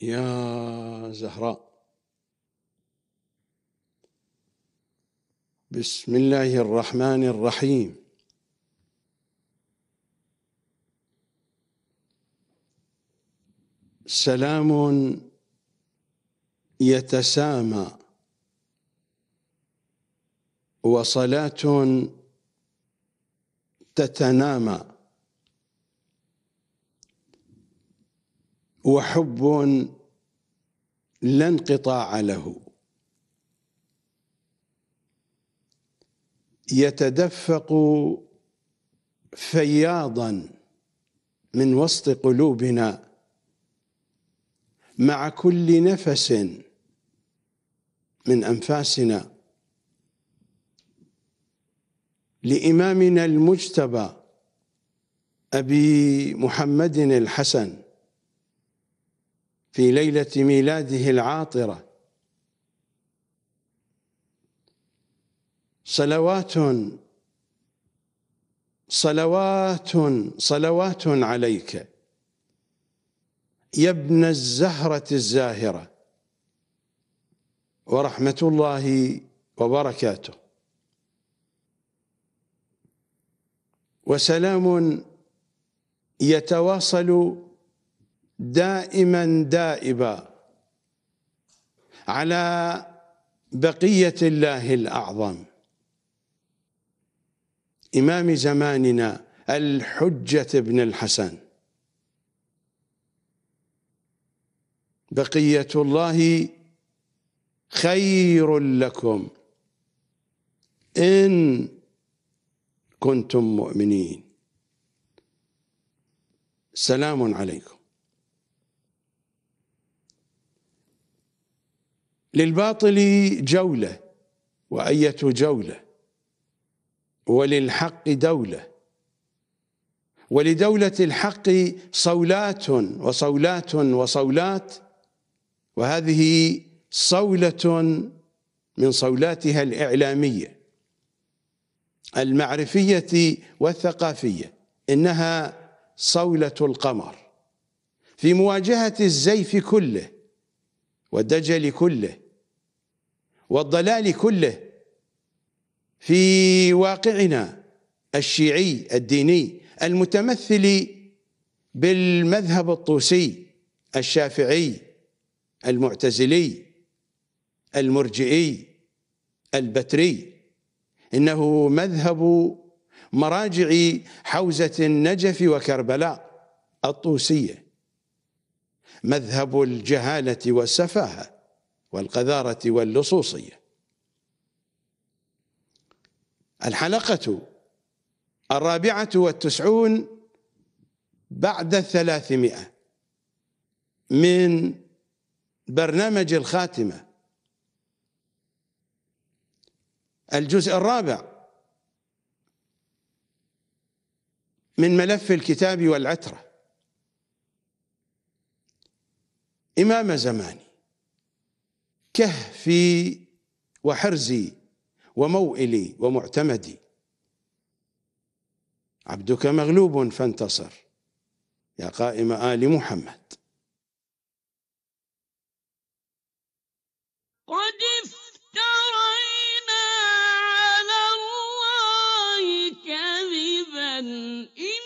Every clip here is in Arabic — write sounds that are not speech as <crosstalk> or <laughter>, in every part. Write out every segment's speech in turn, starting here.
يا زهراء بسم الله الرحمن الرحيم سلام يتسامى وصلاه تتنامى وحب لا انقطاع له يتدفق فياضا من وسط قلوبنا مع كل نفس من انفاسنا لامامنا المجتبى ابي محمد الحسن في ليلة ميلاده العاطرة صلوات صلوات صلوات عليك يا ابن الزهرة الزاهرة ورحمة الله وبركاته وسلام يتواصل دائما دائبا على بقية الله الأعظم إمام زماننا الحجة بن الحسن بقية الله خير لكم إن كنتم مؤمنين سلام عليكم للباطل جولة وأية جولة وللحق دولة ولدولة الحق صولات وصولات وصولات وهذه صولة من صولاتها الإعلامية المعرفية والثقافية إنها صولة القمر في مواجهة الزيف كله والدجل كله والضلال كله في واقعنا الشيعي الديني المتمثل بالمذهب الطوسي الشافعي المعتزلي المرجئي البتري انه مذهب مراجع حوزه النجف وكربلاء الطوسيه مذهب الجهالة والسفاهة والقذارة واللصوصية الحلقة الرابعة والتسعون بعد الثلاثمائة من برنامج الخاتمة الجزء الرابع من ملف الكتاب والعتره إمام زماني كهفي وحرزي وموئلي ومعتمدي عبدك مغلوب فانتصر يا قائم آل محمد قد افترينا على الله كذبا إن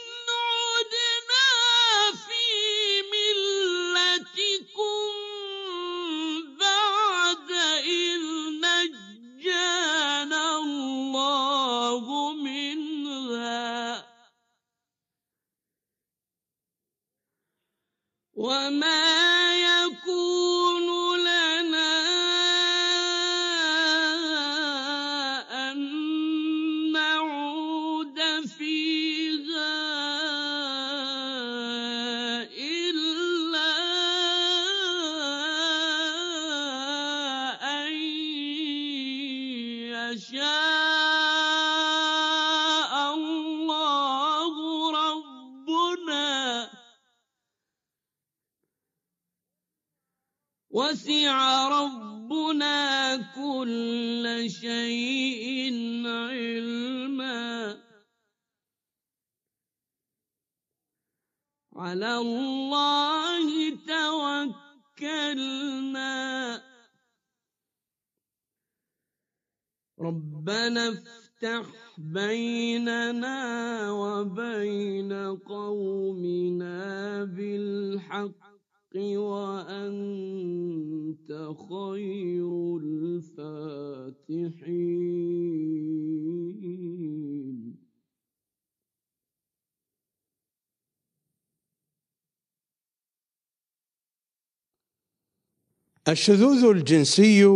الشذوذ الجنسي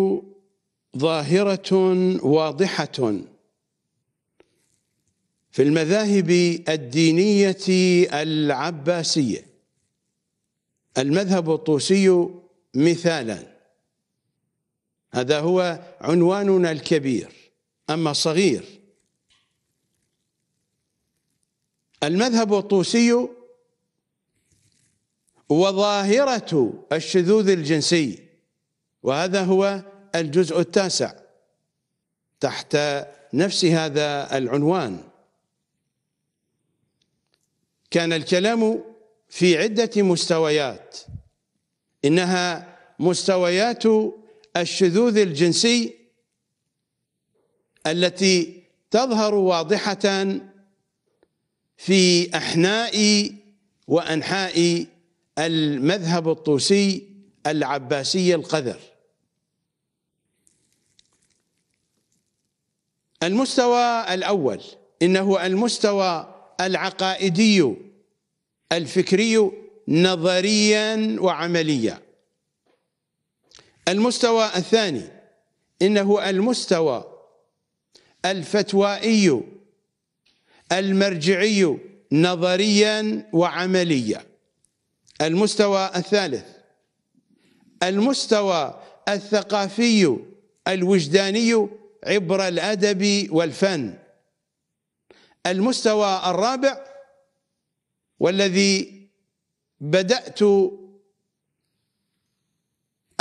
ظاهرة واضحة في المذاهب الدينية العباسية المذهب الطوسي مثالا هذا هو عنواننا الكبير أما صغير المذهب الطوسي وظاهرة الشذوذ الجنسي وهذا هو الجزء التاسع تحت نفس هذا العنوان كان الكلام في عدة مستويات إنها مستويات الشذوذ الجنسي التي تظهر واضحة في أحناء وأنحاء المذهب الطوسي العباسي القذر المستوى الاول انه المستوى العقائدي الفكري نظريا وعمليا المستوى الثاني انه المستوى الفتوائي المرجعي نظريا وعمليا المستوى الثالث المستوى الثقافي الوجداني عبر الأدب والفن المستوى الرابع والذي بدأت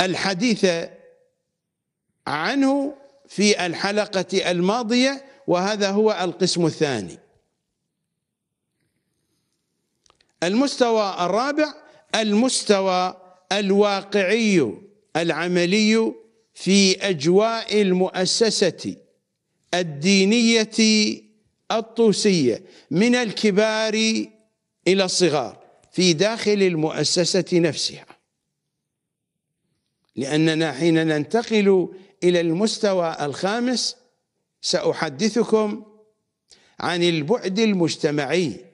الحديث عنه في الحلقة الماضية وهذا هو القسم الثاني المستوى الرابع المستوى الواقعي العملي في اجواء المؤسسه الدينيه الطوسيه من الكبار الى الصغار في داخل المؤسسه نفسها لاننا حين ننتقل الى المستوى الخامس ساحدثكم عن البعد المجتمعي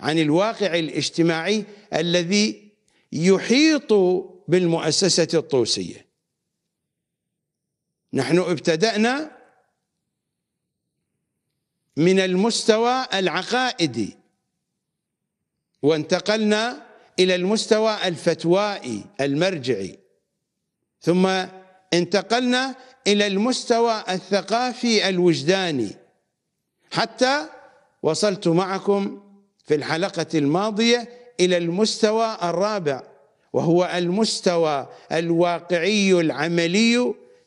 عن الواقع الاجتماعي الذي يحيط بالمؤسسه الطوسيه نحن ابتدأنا من المستوى العقائدي وانتقلنا إلى المستوى الفتوائي المرجعي ثم انتقلنا إلى المستوى الثقافي الوجداني حتى وصلت معكم في الحلقة الماضية إلى المستوى الرابع وهو المستوى الواقعي العملي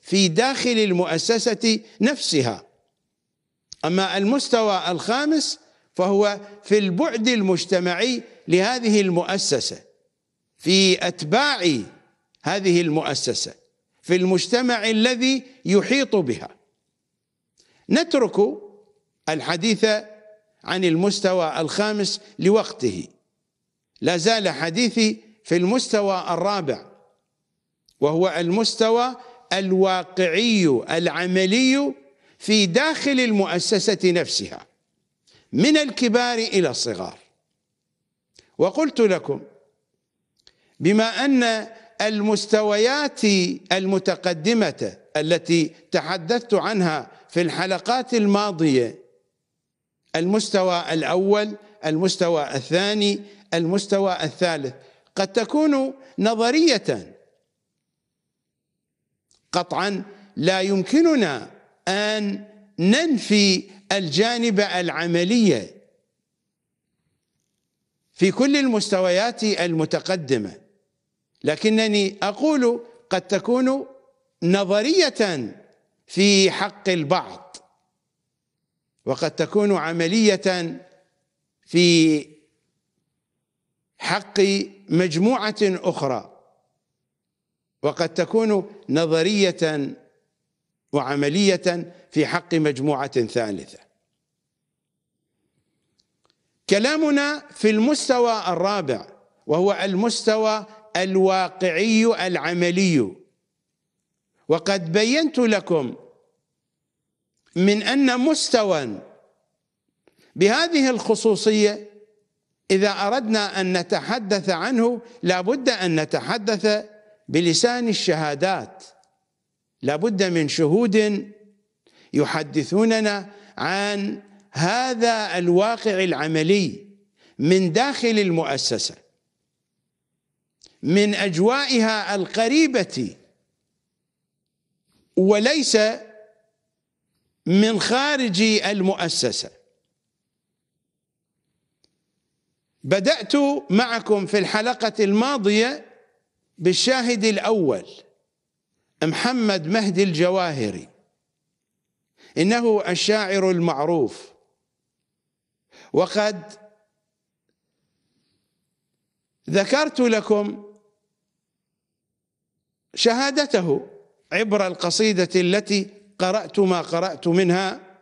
في داخل المؤسسة نفسها أما المستوى الخامس فهو في البعد المجتمعي لهذه المؤسسة في أتباع هذه المؤسسة في المجتمع الذي يحيط بها نترك الحديث عن المستوى الخامس لوقته لا زال حديثي في المستوى الرابع وهو المستوى الواقعي العملي في داخل المؤسسة نفسها من الكبار إلى الصغار وقلت لكم بما أن المستويات المتقدمة التي تحدثت عنها في الحلقات الماضية المستوى الأول المستوى الثاني المستوى الثالث قد تكون نظرية قطعا لا يمكننا ان ننفي الجانب العملي في كل المستويات المتقدمه لكنني اقول قد تكون نظريه في حق البعض وقد تكون عمليه في حق مجموعه اخرى وقد تكون نظرية وعملية في حق مجموعة ثالثة كلامنا في المستوى الرابع وهو المستوى الواقعي العملي وقد بينت لكم من أن مستوى بهذه الخصوصية إذا أردنا أن نتحدث عنه لابد أن نتحدث بلسان الشهادات لابد من شهود يحدثوننا عن هذا الواقع العملي من داخل المؤسسه من اجوائها القريبه وليس من خارج المؤسسه بدات معكم في الحلقه الماضيه بالشاهد الأول محمد مهدي الجواهري إنه الشاعر المعروف وقد ذكرت لكم شهادته عبر القصيدة التي قرأت ما قرأت منها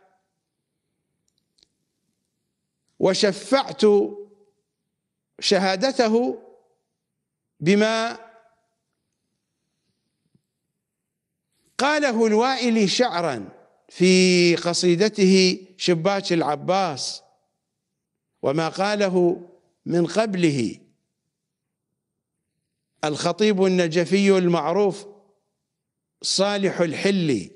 وشفعت شهادته بما قاله الوائلي شعرا في قصيدته شباك العباس وما قاله من قبله الخطيب النجفي المعروف صالح الحلي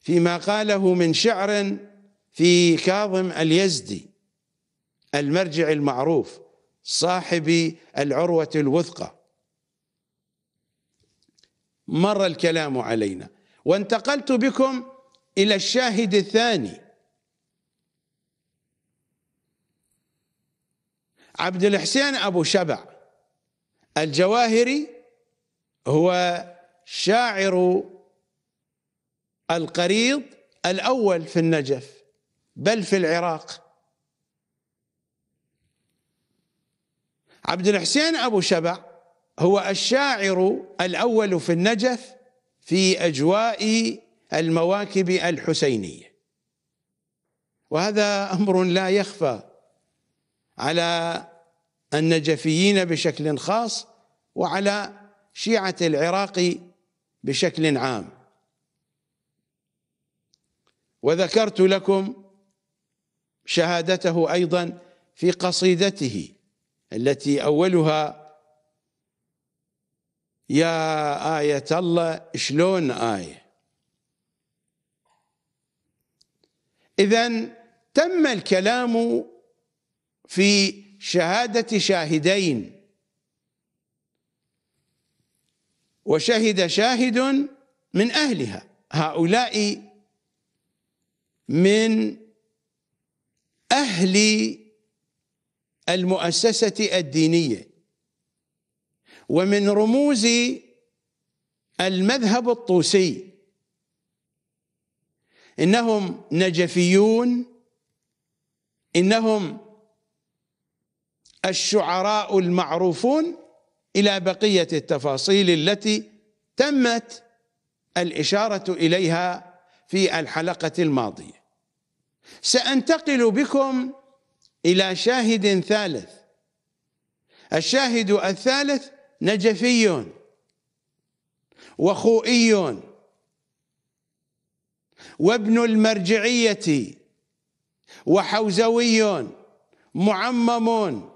فيما قاله من شعر في كاظم اليزدي المرجع المعروف صاحب العروة الوثقى مر الكلام علينا وانتقلت بكم إلى الشاهد الثاني عبد الحسين أبو شبع الجواهري هو شاعر القريض الأول في النجف بل في العراق عبد الحسين أبو شبع هو الشاعر الأول في النجف في أجواء المواكب الحسينية وهذا أمر لا يخفى على النجفيين بشكل خاص وعلى شيعة العراق بشكل عام وذكرت لكم شهادته أيضا في قصيدته التي أولها يا آية الله شلون آية إذا تم الكلام في شهادة شاهدين وشهد شاهد من أهلها هؤلاء من أهل المؤسسة الدينية ومن رموز المذهب الطوسي انهم نجفيون انهم الشعراء المعروفون الى بقيه التفاصيل التي تمت الاشاره اليها في الحلقه الماضيه سانتقل بكم الى شاهد ثالث الشاهد الثالث نجفي وخوئي وابن المرجعية وحوزوي معمم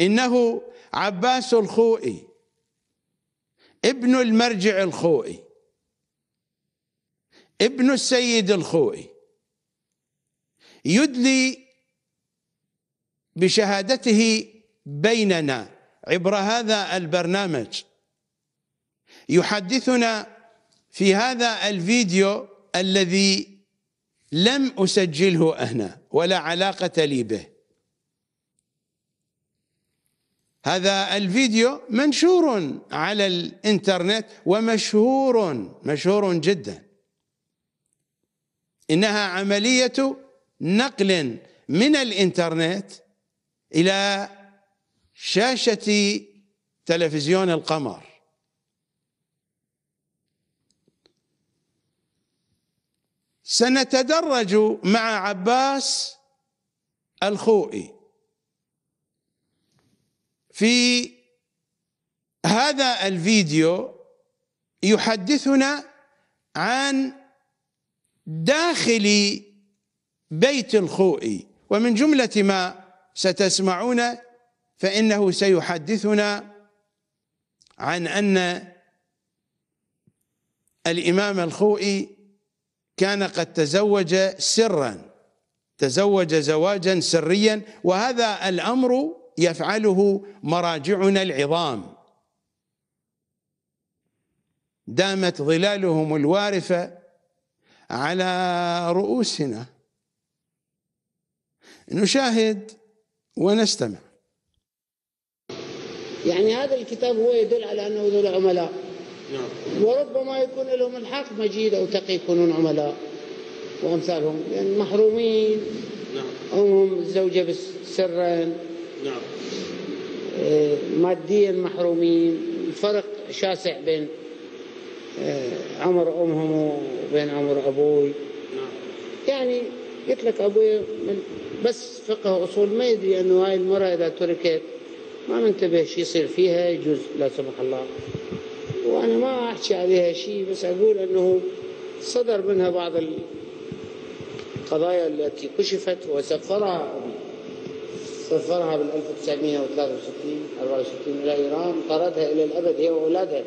إنه عباس الخوئي ابن المرجع الخوئي ابن السيد الخوئي يدلي بشهادته بيننا عبر هذا البرنامج يحدثنا في هذا الفيديو الذي لم أسجله هنا ولا علاقة لي به هذا الفيديو منشور على الانترنت ومشهور مشهور جدا إنها عملية نقل من الانترنت إلى شاشة تلفزيون القمر سنتدرج مع عباس الخوئي في هذا الفيديو يحدثنا عن داخل بيت الخوئي ومن جملة ما ستسمعون فإنه سيحدثنا عن أن الإمام الخوئي كان قد تزوج سرا تزوج زواجا سريا وهذا الأمر يفعله مراجعنا العظام دامت ظلالهم الوارفة على رؤوسنا نشاهد ونستمع يعني هذا الكتاب هو يدل على أنه ذو عملاء نعم. وربما يكون لهم الحق مجيد أو تقي يكونون عملاء وأمثالهم يعني محرومين نعم. أو هم الزوجة سرا نعم. آه، ماديا محرومين الفرق شاسع بين آه، عمر أمهم وبين عمر أبوي نعم. يعني قلت لك أبوي بس فقه أصول ما يدري أنه هاي المرأة إذا تركت ما شيء يصير فيها يجوز لا سمح الله وأنا ما أحكي عليها شيء بس أقول أنه صدر منها بعض القضايا التي كشفت وسفرها سفرها بال 1963 64 إلى إيران طردها إلى الأبد هي وأولادها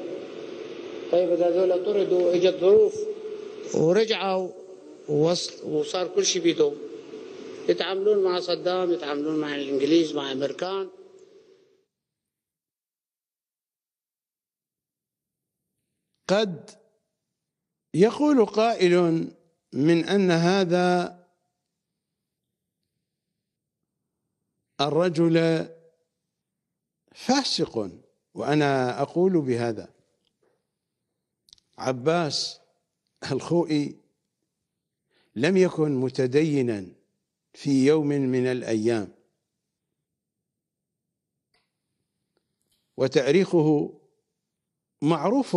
طيب إذا هذول طردوا إجت ظروف ورجعوا وصار كل شيء بيدهم يتعاملون مع صدام يتعاملون مع الإنجليز مع الأمريكان قد يقول قائل من ان هذا الرجل فاسق وانا اقول بهذا عباس الخوئي لم يكن متدينا في يوم من الايام وتاريخه معروف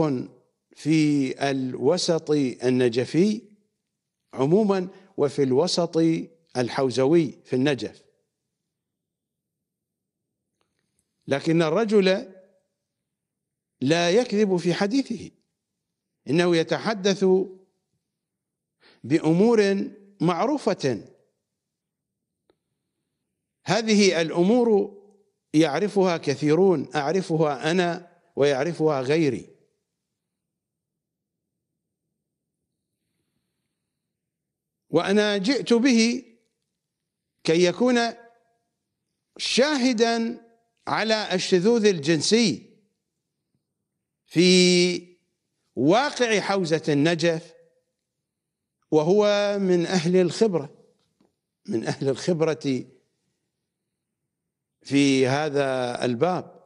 في الوسط النجفي عموما وفي الوسط الحوزوي في النجف لكن الرجل لا يكذب في حديثه انه يتحدث بامور معروفه هذه الامور يعرفها كثيرون اعرفها انا ويعرفها غيري وأنا جئت به كي يكون شاهدا على الشذوذ الجنسي في واقع حوزة النجف وهو من أهل الخبرة من أهل الخبرة في هذا الباب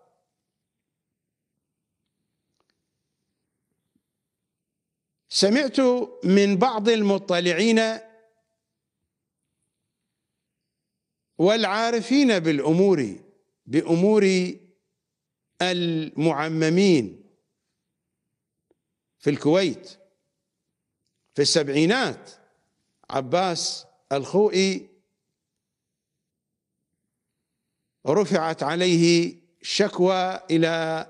سمعت من بعض المطلعين والعارفين بالامور بامور المعممين في الكويت في السبعينات عباس الخوئي رفعت عليه شكوى الى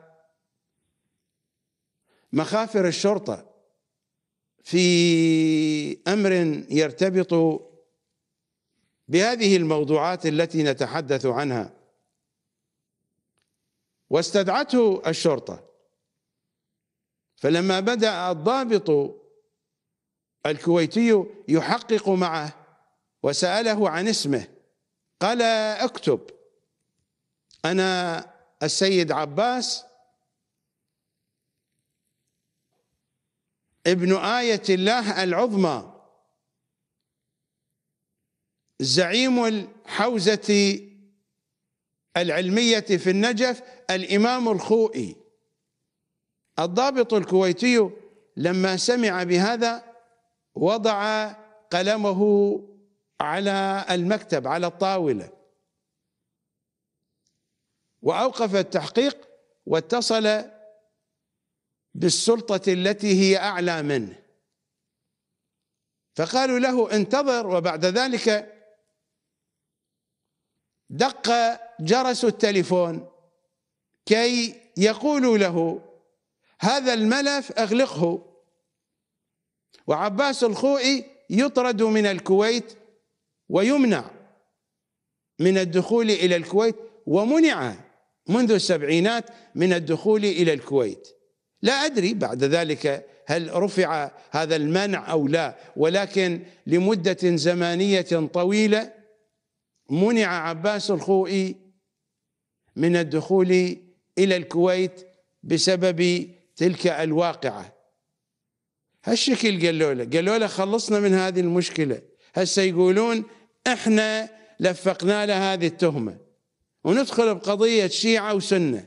مخافر الشرطه في امر يرتبط بهذه الموضوعات التي نتحدث عنها واستدعته الشرطه فلما بدا الضابط الكويتي يحقق معه وساله عن اسمه قال اكتب انا السيد عباس ابن ايه الله العظمى زعيم الحوزة العلمية في النجف الإمام الخوئي الضابط الكويتي لما سمع بهذا وضع قلمه على المكتب على الطاولة وأوقف التحقيق واتصل بالسلطة التي هي أعلى منه فقالوا له انتظر وبعد ذلك دق جرس التليفون كي يقولوا له هذا الملف اغلقه وعباس الخوئي يطرد من الكويت ويمنع من الدخول الى الكويت ومنع منذ السبعينات من الدخول الى الكويت لا ادري بعد ذلك هل رفع هذا المنع او لا ولكن لمده زمانيه طويله منع عباس الخوئي من الدخول إلى الكويت بسبب تلك الواقعة هالشكل قالوا له قالوا له خلصنا من هذه المشكلة هسه يقولون احنا لفقنا له هذه التهمة وندخل بقضية شيعة وسنة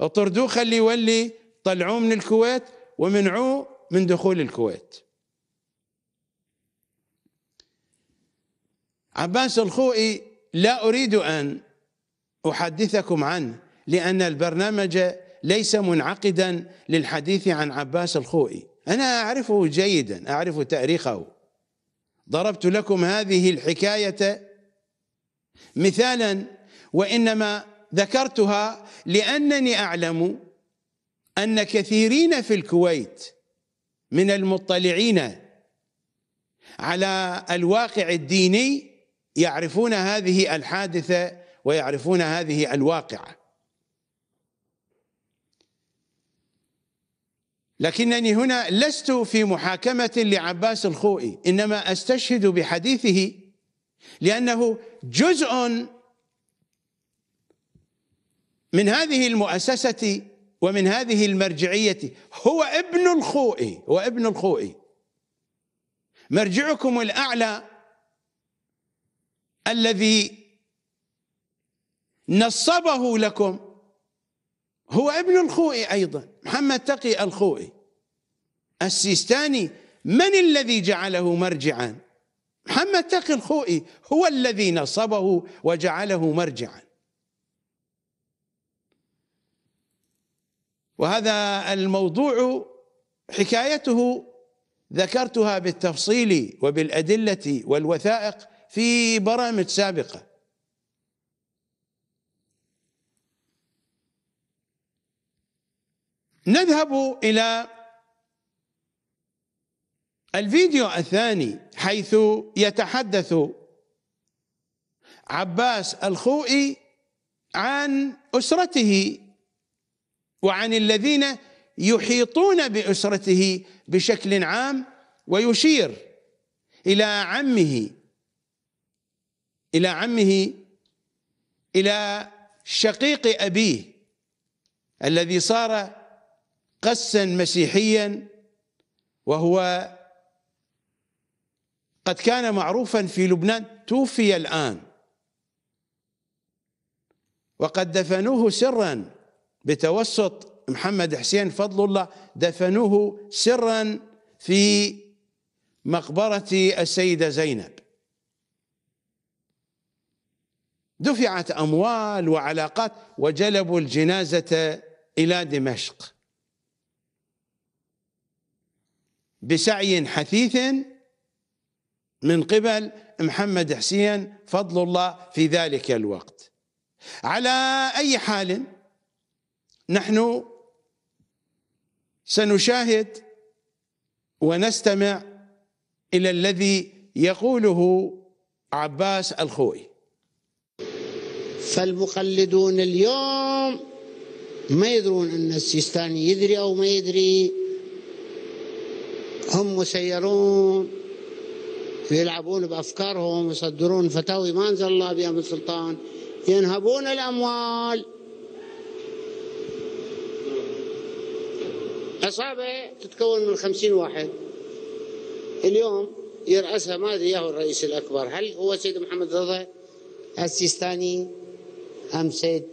اطردوه خلي يولي طلعوه من الكويت ومنعوه من دخول الكويت عباس الخوئي لا أريد أن أحدثكم عنه لأن البرنامج ليس منعقدا للحديث عن عباس الخوئي أنا أعرفه جيدا أعرف تاريخه ضربت لكم هذه الحكاية مثالا وإنما ذكرتها لأنني أعلم أن كثيرين في الكويت من المطلعين على الواقع الديني يعرفون هذه الحادثه ويعرفون هذه الواقعه لكنني هنا لست في محاكمه لعباس الخوئي انما استشهد بحديثه لانه جزء من هذه المؤسسه ومن هذه المرجعيه هو ابن الخوئي هو ابن الخوئي مرجعكم الاعلى الذي نصبه لكم هو ابن الخوئي أيضا محمد تقي الخوئي السيستاني من الذي جعله مرجعا محمد تقي الخوئي هو الذي نصبه وجعله مرجعا وهذا الموضوع حكايته ذكرتها بالتفصيل وبالأدلة والوثائق في برامج سابقه نذهب الى الفيديو الثاني حيث يتحدث عباس الخوئي عن اسرته وعن الذين يحيطون باسرته بشكل عام ويشير الى عمه إلى عمه إلى شقيق أبيه الذي صار قسا مسيحيا وهو قد كان معروفا في لبنان توفي الآن وقد دفنوه سرا بتوسط محمد حسين فضل الله دفنوه سرا في مقبرة السيدة زينب دفعت اموال وعلاقات وجلبوا الجنازه الى دمشق بسعي حثيث من قبل محمد حسين فضل الله في ذلك الوقت على اي حال نحن سنشاهد ونستمع الى الذي يقوله عباس الخوئي فالمقلدون اليوم ما يدرون أن السيستاني يدري أو ما يدري هم مسيرون يلعبون بأفكارهم يصدرون فتاوي ما أنزل الله بها من سلطان ينهبون الأموال عصابة تتكون من خمسين واحد اليوم يرأسها ما أدري هو الرئيس الأكبر هل هو سيد محمد رضا السيستاني هم سيد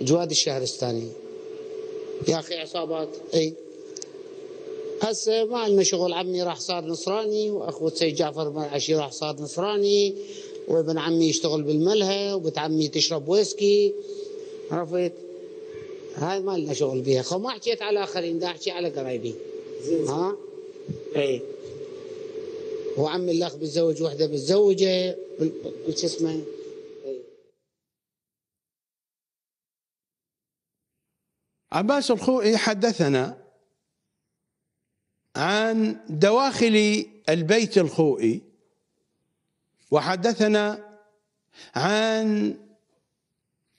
جواد الشهرستاني يا اخي عصابات اي هسه ما عندنا شغل عمي راح صار نصراني واخوه سيد جعفر بن عشير راح صار نصراني وابن عمي يشتغل بالملهى وبنت عمي تشرب ويسكي عرفت هاي ما لنا شغل بها خو ما حكيت على اخرين بدي احكي على قرايبي ها اي وعمي الاخ بتزوج وحده بتزوجه شو اسمه عباس الخوئي إيه، حدثنا عن دواخل البيت الخوئي وحدثنا عن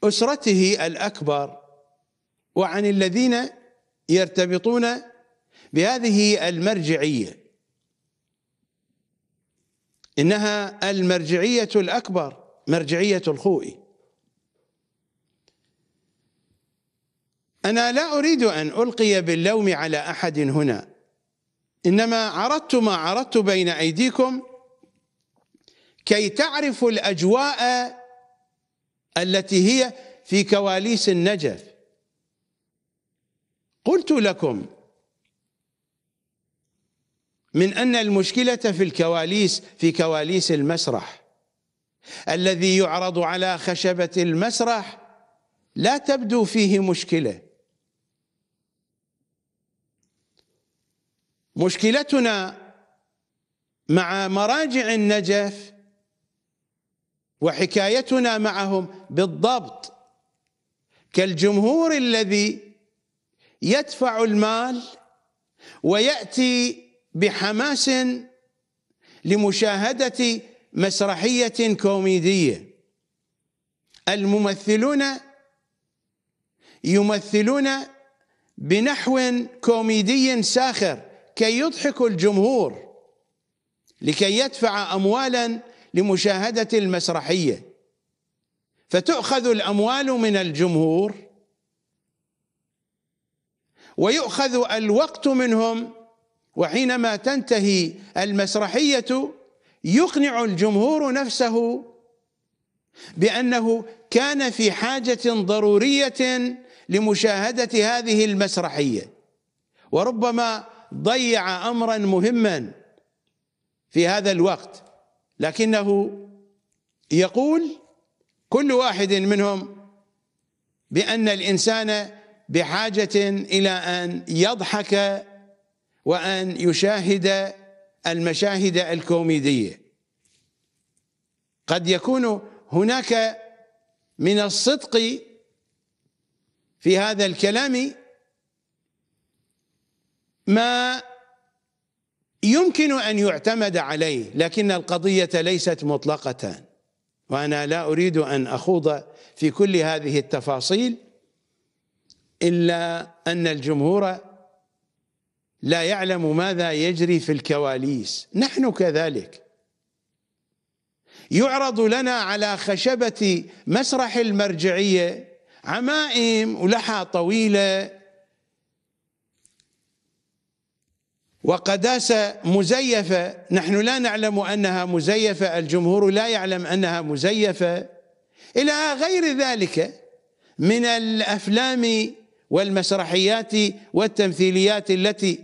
اسرته الاكبر وعن الذين يرتبطون بهذه المرجعيه انها المرجعيه الاكبر مرجعيه الخوئي أنا لا أريد أن ألقي باللوم على أحد هنا إنما عرضت ما عرضت بين أيديكم كي تعرفوا الأجواء التي هي في كواليس النجف قلت لكم من أن المشكلة في الكواليس في كواليس المسرح الذي يعرض على خشبة المسرح لا تبدو فيه مشكله مشكلتنا مع مراجع النجف وحكايتنا معهم بالضبط كالجمهور الذي يدفع المال وياتي بحماس لمشاهده مسرحيه كوميديه الممثلون يمثلون بنحو كوميدي ساخر كي يضحك الجمهور لكي يدفع اموالا لمشاهده المسرحيه فتؤخذ الاموال من الجمهور ويؤخذ الوقت منهم وحينما تنتهي المسرحيه يقنع الجمهور نفسه بانه كان في حاجه ضروريه لمشاهده هذه المسرحيه وربما ضيع امرا مهما في هذا الوقت لكنه يقول كل واحد منهم بان الانسان بحاجه الى ان يضحك وان يشاهد المشاهد الكوميديه قد يكون هناك من الصدق في هذا الكلام ما يمكن أن يعتمد عليه لكن القضية ليست مطلقة وأنا لا أريد أن أخوض في كل هذه التفاصيل إلا أن الجمهور لا يعلم ماذا يجري في الكواليس نحن كذلك يعرض لنا على خشبة مسرح المرجعية عمائم ولحى طويلة وقداسة مزيفة نحن لا نعلم أنها مزيفة الجمهور لا يعلم أنها مزيفة إلى غير ذلك من الأفلام والمسرحيات والتمثيليات التي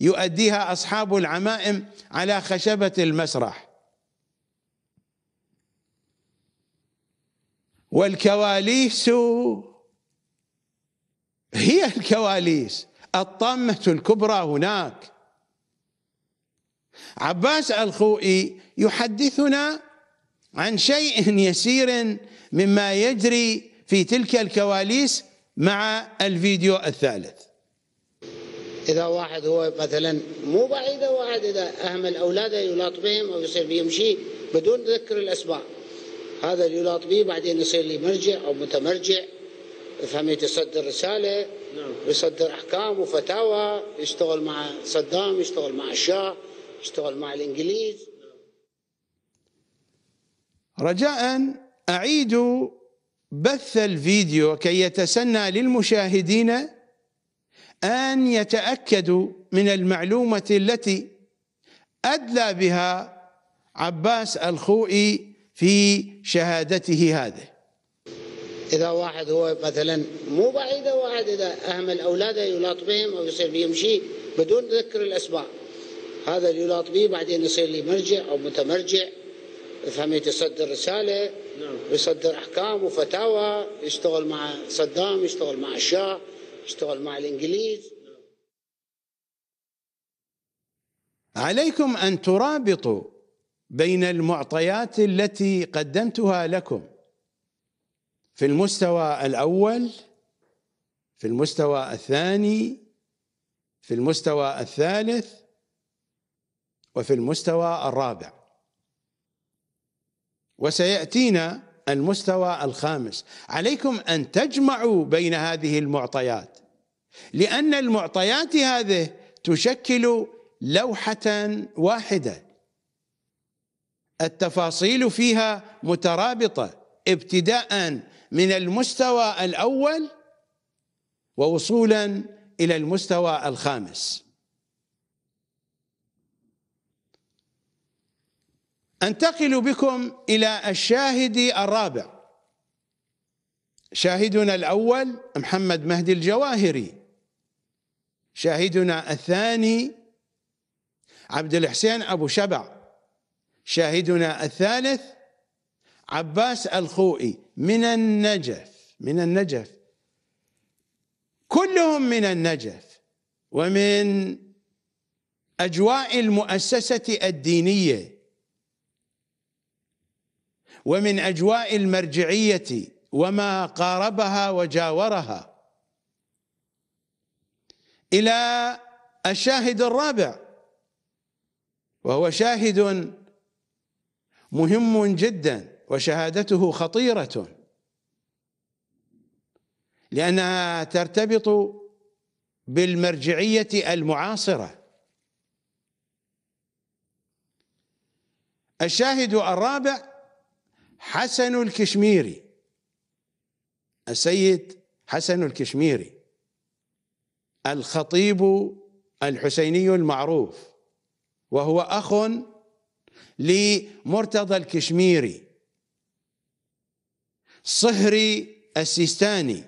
يؤديها أصحاب العمائم على خشبة المسرح والكواليس هي الكواليس الطامة الكبرى هناك عباس الخوئي يحدثنا عن شيء يسير مما يجري في تلك الكواليس مع الفيديو الثالث اذا واحد هو مثلا مو بعيده واحد اذا اهمل اولاده يلاط بهم او يصير بيمشي بدون ذكر الاسماء هذا يلاط به بعدين يصير لي مرجع او متمرجع فهمت يتصدر رساله نعم. يصدر احكام وفتاوى يشتغل مع صدام يشتغل مع الشاه اشتغل مع الإنجليز رجاء اعيد بث الفيديو كي يتسنى للمشاهدين أن يتأكدوا من المعلومة التي أدلى بها عباس الخوئي في شهادته هذه إذا واحد هو مثلا مو بعيد واحد إذا أهمل أولاده يلاط بهم أو يصير بهم شيء بدون ذكر الأسباب هذا اللي يلاط به بعدين يصير لي مرجع أو متمرجع فهمت يصدر رسالة ويصدر نعم. أحكام وفتاوى يشتغل مع صدام يشتغل مع الشاه يشتغل مع الإنجليز عليكم أن ترابطوا بين المعطيات التي قدمتها لكم في المستوى الأول في المستوى الثاني في المستوى الثالث وفي المستوى الرابع وسياتينا المستوى الخامس عليكم ان تجمعوا بين هذه المعطيات لان المعطيات هذه تشكل لوحه واحده التفاصيل فيها مترابطه ابتداء من المستوى الاول ووصولا الى المستوى الخامس انتقل بكم الى الشاهد الرابع شاهدنا الاول محمد مهدي الجواهري شاهدنا الثاني عبد الحسين ابو شبع شاهدنا الثالث عباس الخوئي من النجف من النجف كلهم من النجف ومن اجواء المؤسسه الدينيه ومن اجواء المرجعيه وما قاربها وجاورها الى الشاهد الرابع وهو شاهد مهم جدا وشهادته خطيره لانها ترتبط بالمرجعيه المعاصره الشاهد الرابع حسن الكشميري السيد حسن الكشميري الخطيب الحسيني المعروف وهو اخ لمرتضى الكشميري صهري السيستاني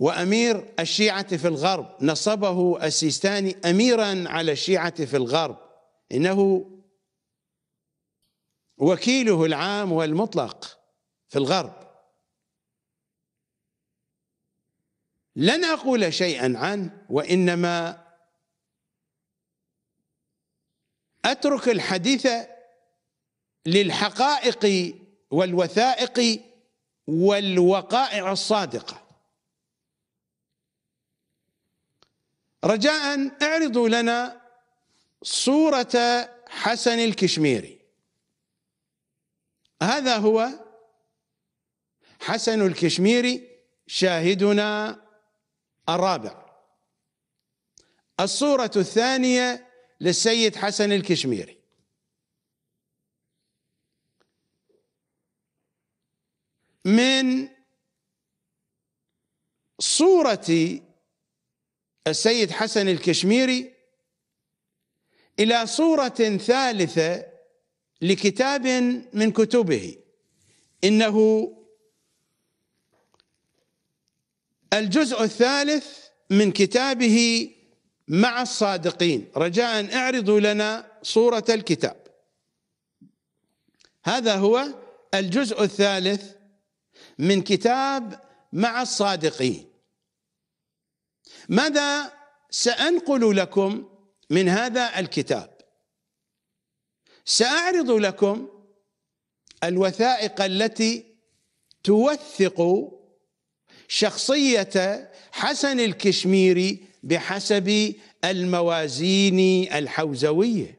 وامير الشيعه في الغرب نصبه السيستاني اميرا على الشيعه في الغرب انه وكيله العام والمطلق في الغرب لن اقول شيئا عنه وانما اترك الحديث للحقائق والوثائق والوقائع الصادقه رجاء اعرضوا لنا صوره حسن الكشميري هذا هو حسن الكشميري شاهدنا الرابع الصورة الثانية للسيد حسن الكشميري من صورة السيد حسن الكشميري إلى صورة ثالثة لكتاب من كتبه انه الجزء الثالث من كتابه مع الصادقين رجاء اعرضوا لنا صورة الكتاب هذا هو الجزء الثالث من كتاب مع الصادقين ماذا سأنقل لكم من هذا الكتاب ساعرض لكم الوثائق التي توثق شخصيه حسن الكشميري بحسب الموازين الحوزويه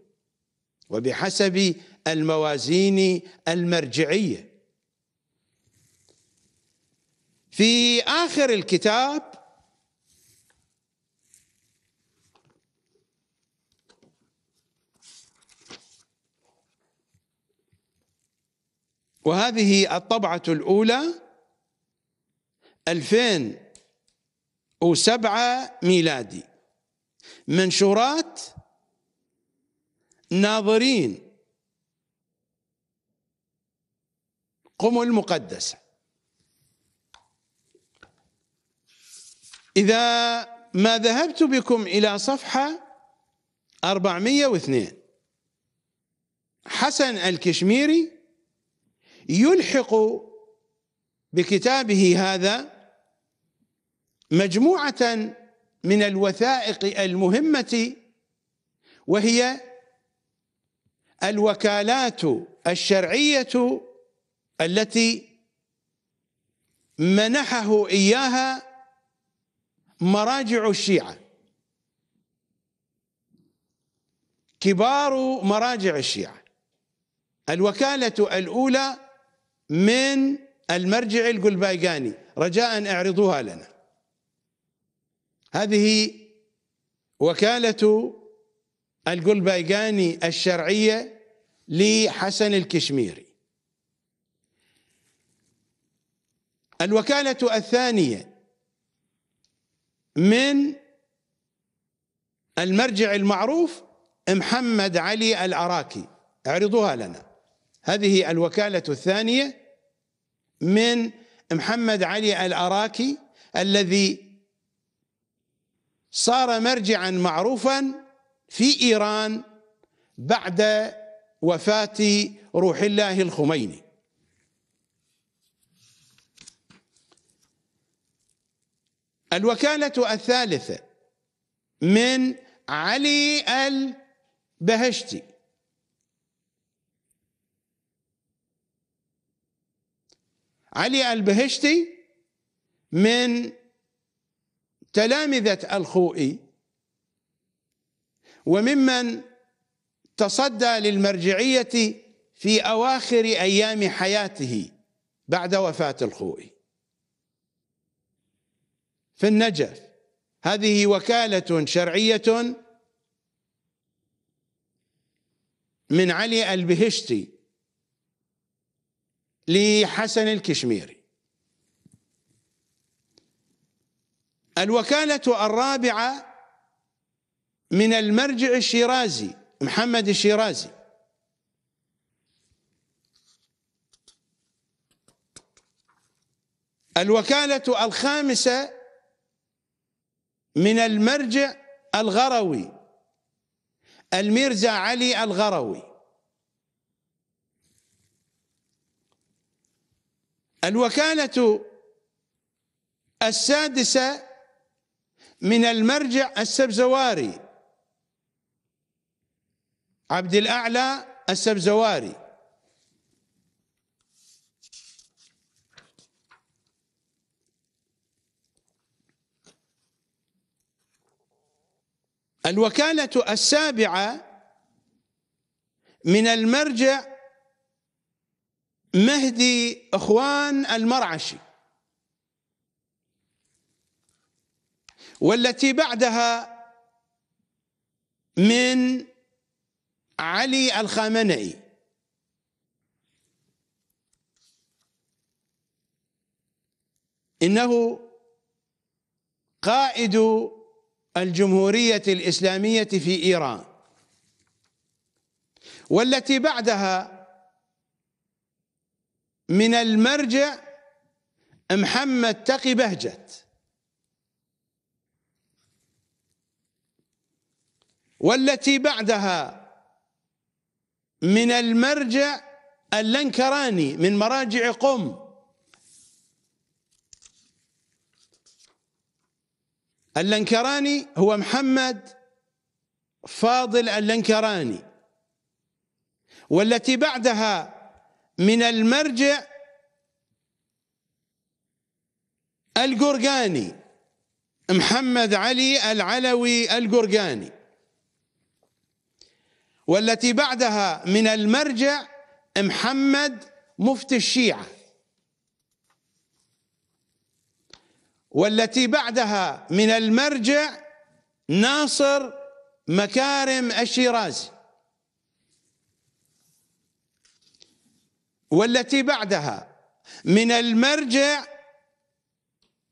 وبحسب الموازين المرجعيه في اخر الكتاب وهذه الطبعة الأولى 2007 ميلادي منشورات ناظرين قم المقدسة إذا ما ذهبت بكم إلى صفحة 402 حسن الكشميري يلحق بكتابه هذا مجموعة من الوثائق المهمة وهي الوكالات الشرعية التي منحه إياها مراجع الشيعة كبار مراجع الشيعة الوكالة الأولى من المرجع القلبايقاني رجاء اعرضوها لنا هذه وكالة القلبايقاني الشرعية لحسن الكشميري الوكالة الثانية من المرجع المعروف محمد علي الأراكي اعرضوها لنا هذه الوكالة الثانية من محمد علي الأراكي الذي صار مرجعا معروفا في إيران بعد وفاة روح الله الخميني الوكالة الثالثة من علي البهشتي علي البهشتي من تلامذة الخوئي وممن تصدى للمرجعية في أواخر أيام حياته بعد وفاة الخوئي في النجف هذه وكالة شرعية من علي البهشتي لحسن الكشميري الوكالة الرابعة من المرجع الشيرازي محمد الشيرازي الوكالة الخامسة من المرجع الغروي الميرزا علي الغروي الوكالة السادسة من المرجع السبزواري عبد الأعلى السبزواري الوكالة السابعة من المرجع مهدي اخوان المرعشي والتي بعدها من علي الخامنئي انه قائد الجمهوريه الاسلاميه في ايران والتي بعدها من المرجع محمد تقي بهجت والتي بعدها من المرجع اللنكراني من مراجع قم اللنكراني هو محمد فاضل اللنكراني والتي بعدها من المرجع القرقاني محمد علي العلوي القرقاني والتي بعدها من المرجع محمد مفتي الشيعة والتي بعدها من المرجع ناصر مكارم الشيرازي والتي بعدها من المرجع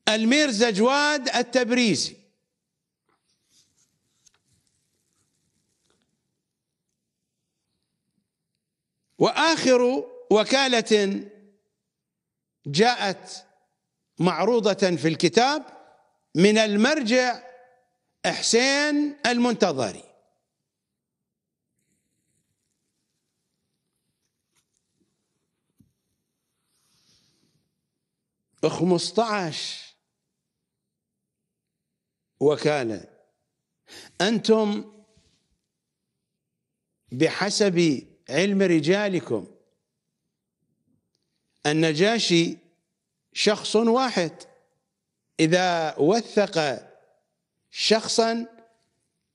المير زجواد التبريزي واخر وكاله جاءت معروضه في الكتاب من المرجع حسين المنتظري 15 وكاله انتم بحسب علم رجالكم النجاشي شخص واحد اذا وثق شخصا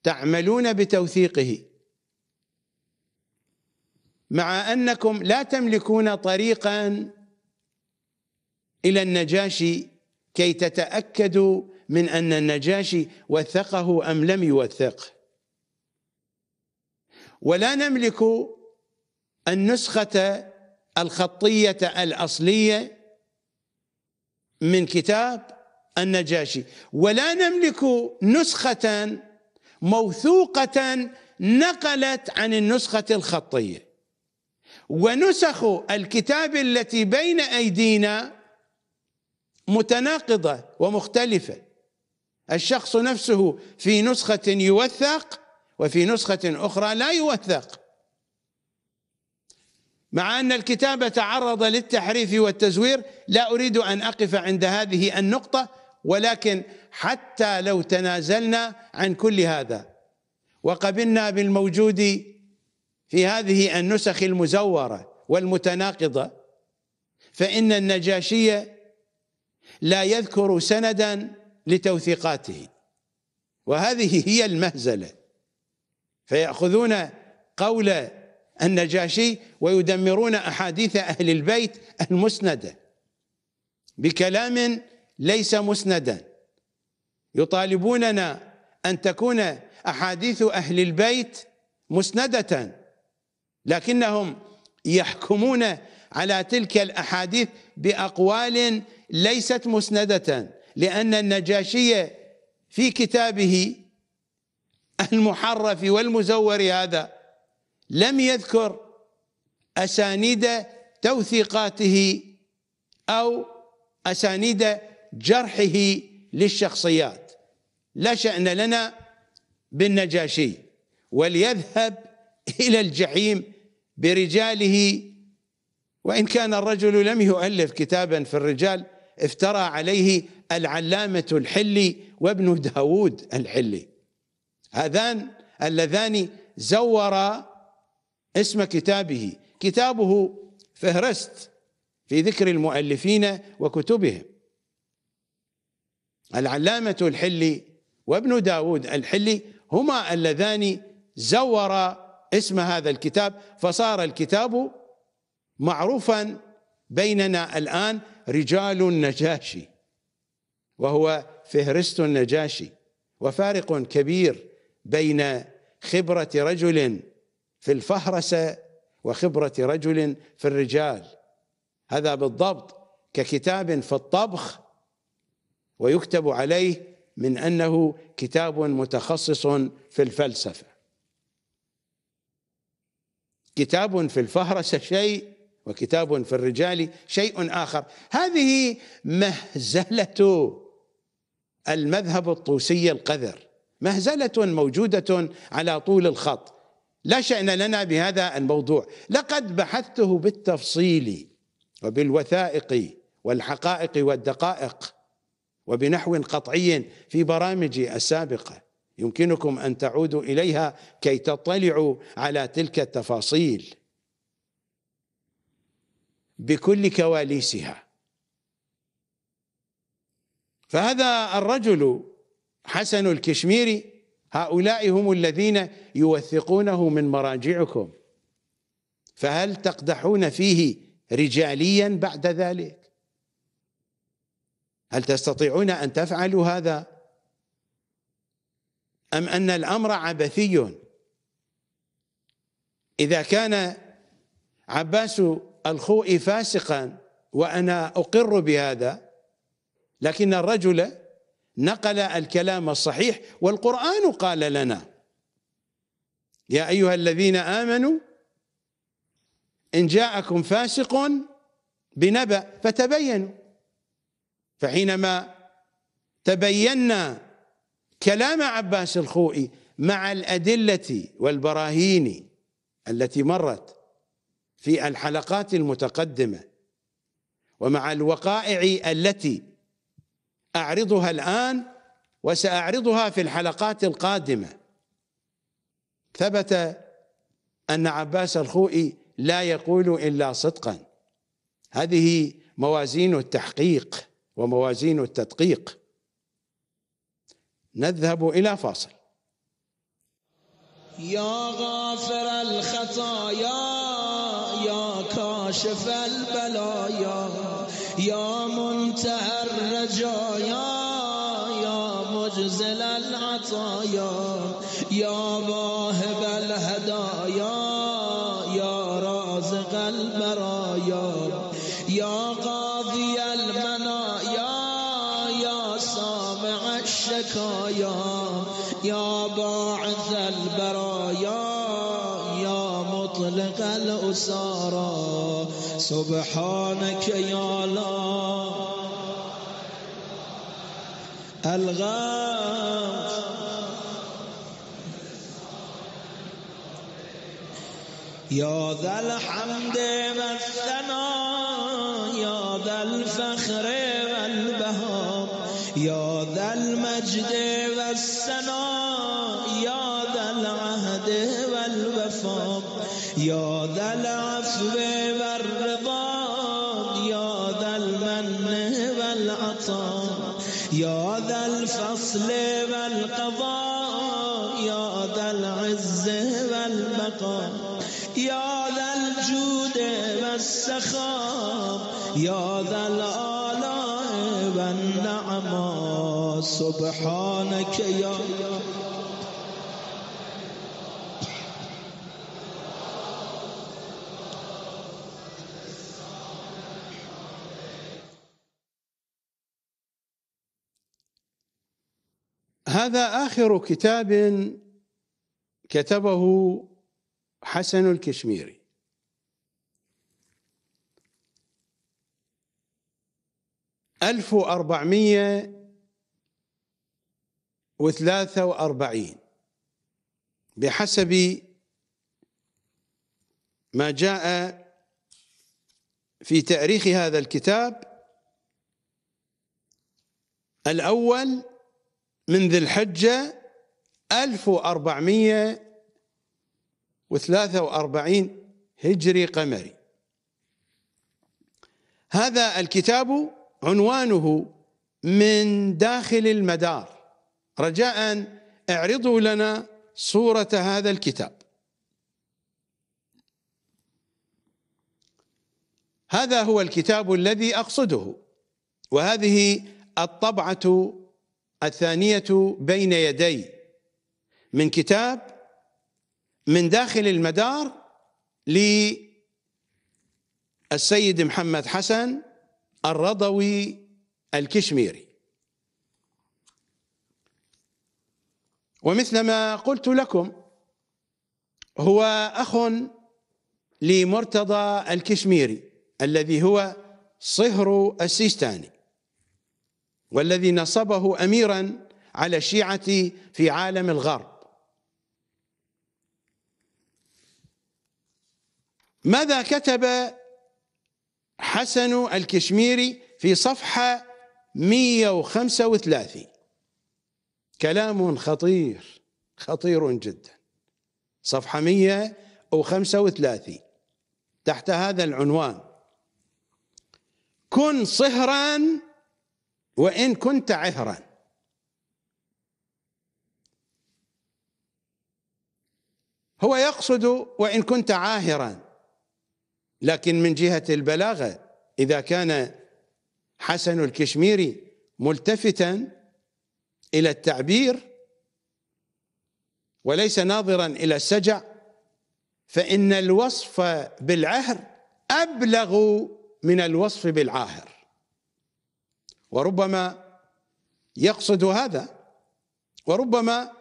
تعملون بتوثيقه مع انكم لا تملكون طريقا إلى النجاشي كي تتأكدوا من أن النجاشي وثقه أم لم يوثقه ولا نملك النسخة الخطية الأصلية من كتاب النجاشي ولا نملك نسخة موثوقة نقلت عن النسخة الخطية ونسخ الكتاب التي بين أيدينا متناقضه ومختلفه الشخص نفسه في نسخه يوثق وفي نسخه اخرى لا يوثق مع ان الكتاب تعرض للتحريف والتزوير لا اريد ان اقف عند هذه النقطه ولكن حتى لو تنازلنا عن كل هذا وقبلنا بالموجود في هذه النسخ المزوره والمتناقضه فان النجاشيه لا يذكر سندا لتوثيقاته وهذه هي المهزله فياخذون قول النجاشي ويدمرون احاديث اهل البيت المسنده بكلام ليس مسندا يطالبوننا ان تكون احاديث اهل البيت مسنده لكنهم يحكمون على تلك الاحاديث باقوال ليست مسندة لأن النجاشية في كتابه المحرف والمزور هذا لم يذكر أسانيد توثيقاته أو أسانيد جرحه للشخصيات لا شأن لنا بالنجاشي وليذهب إلى الجحيم برجاله وإن كان الرجل لم يؤلف كتابا في الرجال افترى عليه العلامة الحلي وابن داود الحلي هذان اللذان زورا اسم كتابه كتابه فهرست في ذكر المؤلفين وكتبهم العلامة الحلي وابن داود الحلي هما اللذان زورا اسم هذا الكتاب فصار الكتاب معروفا بيننا الآن رجال النجاشي وهو فهرست النجاشي وفارق كبير بين خبرة رجل في الفهرسة وخبرة رجل في الرجال هذا بالضبط ككتاب في الطبخ ويكتب عليه من أنه كتاب متخصص في الفلسفة كتاب في الفهرسة شيء وكتاب في الرجال شيء آخر هذه مهزلة المذهب الطوسي القذر مهزلة موجودة على طول الخط لا شأن لنا بهذا الموضوع لقد بحثته بالتفصيل وبالوثائق والحقائق والدقائق وبنحو قطعي في برامجي السابقه يمكنكم ان تعودوا اليها كي تطلعوا على تلك التفاصيل بكل كواليسها فهذا الرجل حسن الكشميري هؤلاء هم الذين يوثقونه من مراجعكم فهل تقدحون فيه رجاليا بعد ذلك هل تستطيعون ان تفعلوا هذا ام ان الامر عبثي اذا كان عباس الخوئي فاسقا وأنا أقر بهذا لكن الرجل نقل الكلام الصحيح والقرآن قال لنا يا أيها الذين آمنوا إن جاءكم فاسق بنبأ فتبينوا فحينما تبينا كلام عباس الخوئي مع الأدلة والبراهين التي مرت في الحلقات المتقدمه ومع الوقائع التي اعرضها الان وساعرضها في الحلقات القادمه ثبت ان عباس الخوئي لا يقول الا صدقا هذه موازين التحقيق وموازين التدقيق نذهب الى فاصل يا غافر الخطايا يا كاشف البلايا يا منتهى الرجايا يا مجزل العطايا يا بارئ سبحانك يا الله الغاف يا ذا الحمد والثنا يا ذا الفخر والبهاء يا ذا المجد والثنا يا ذا العهد والوفاء يا ذا السخاء يا ذا الآلاء والنعمة سبحانك يا هذا آخر كتاب كتبه حسن الكشميري 1443 بحسب ما جاء في تاريخ هذا الكتاب الأول من ذي الحجة 1443 هجري قمري هذا الكتاب عنوانه من داخل المدار رجاء اعرضوا لنا صورة هذا الكتاب هذا هو الكتاب الذي أقصده وهذه الطبعة الثانية بين يدي من كتاب من داخل المدار للسيد محمد حسن الرضوي الكشميري ومثل ما قلت لكم هو أخ لمرتضى الكشميري الذي هو صهر السيستاني والذي نصبه أميرا على الشيعة في عالم الغرب ماذا كتب الحسن الكشميري في صفحة 135 كلام خطير خطير جدا صفحة 135 تحت هذا العنوان كن صهرا وإن كنت عهرا هو يقصد وإن كنت عاهرا لكن من جهة البلاغة إذا كان حسن الكشميري ملتفتا إلى التعبير وليس ناظرا إلى السجع فإن الوصف بالعهر أبلغ من الوصف بالعاهر وربما يقصد هذا وربما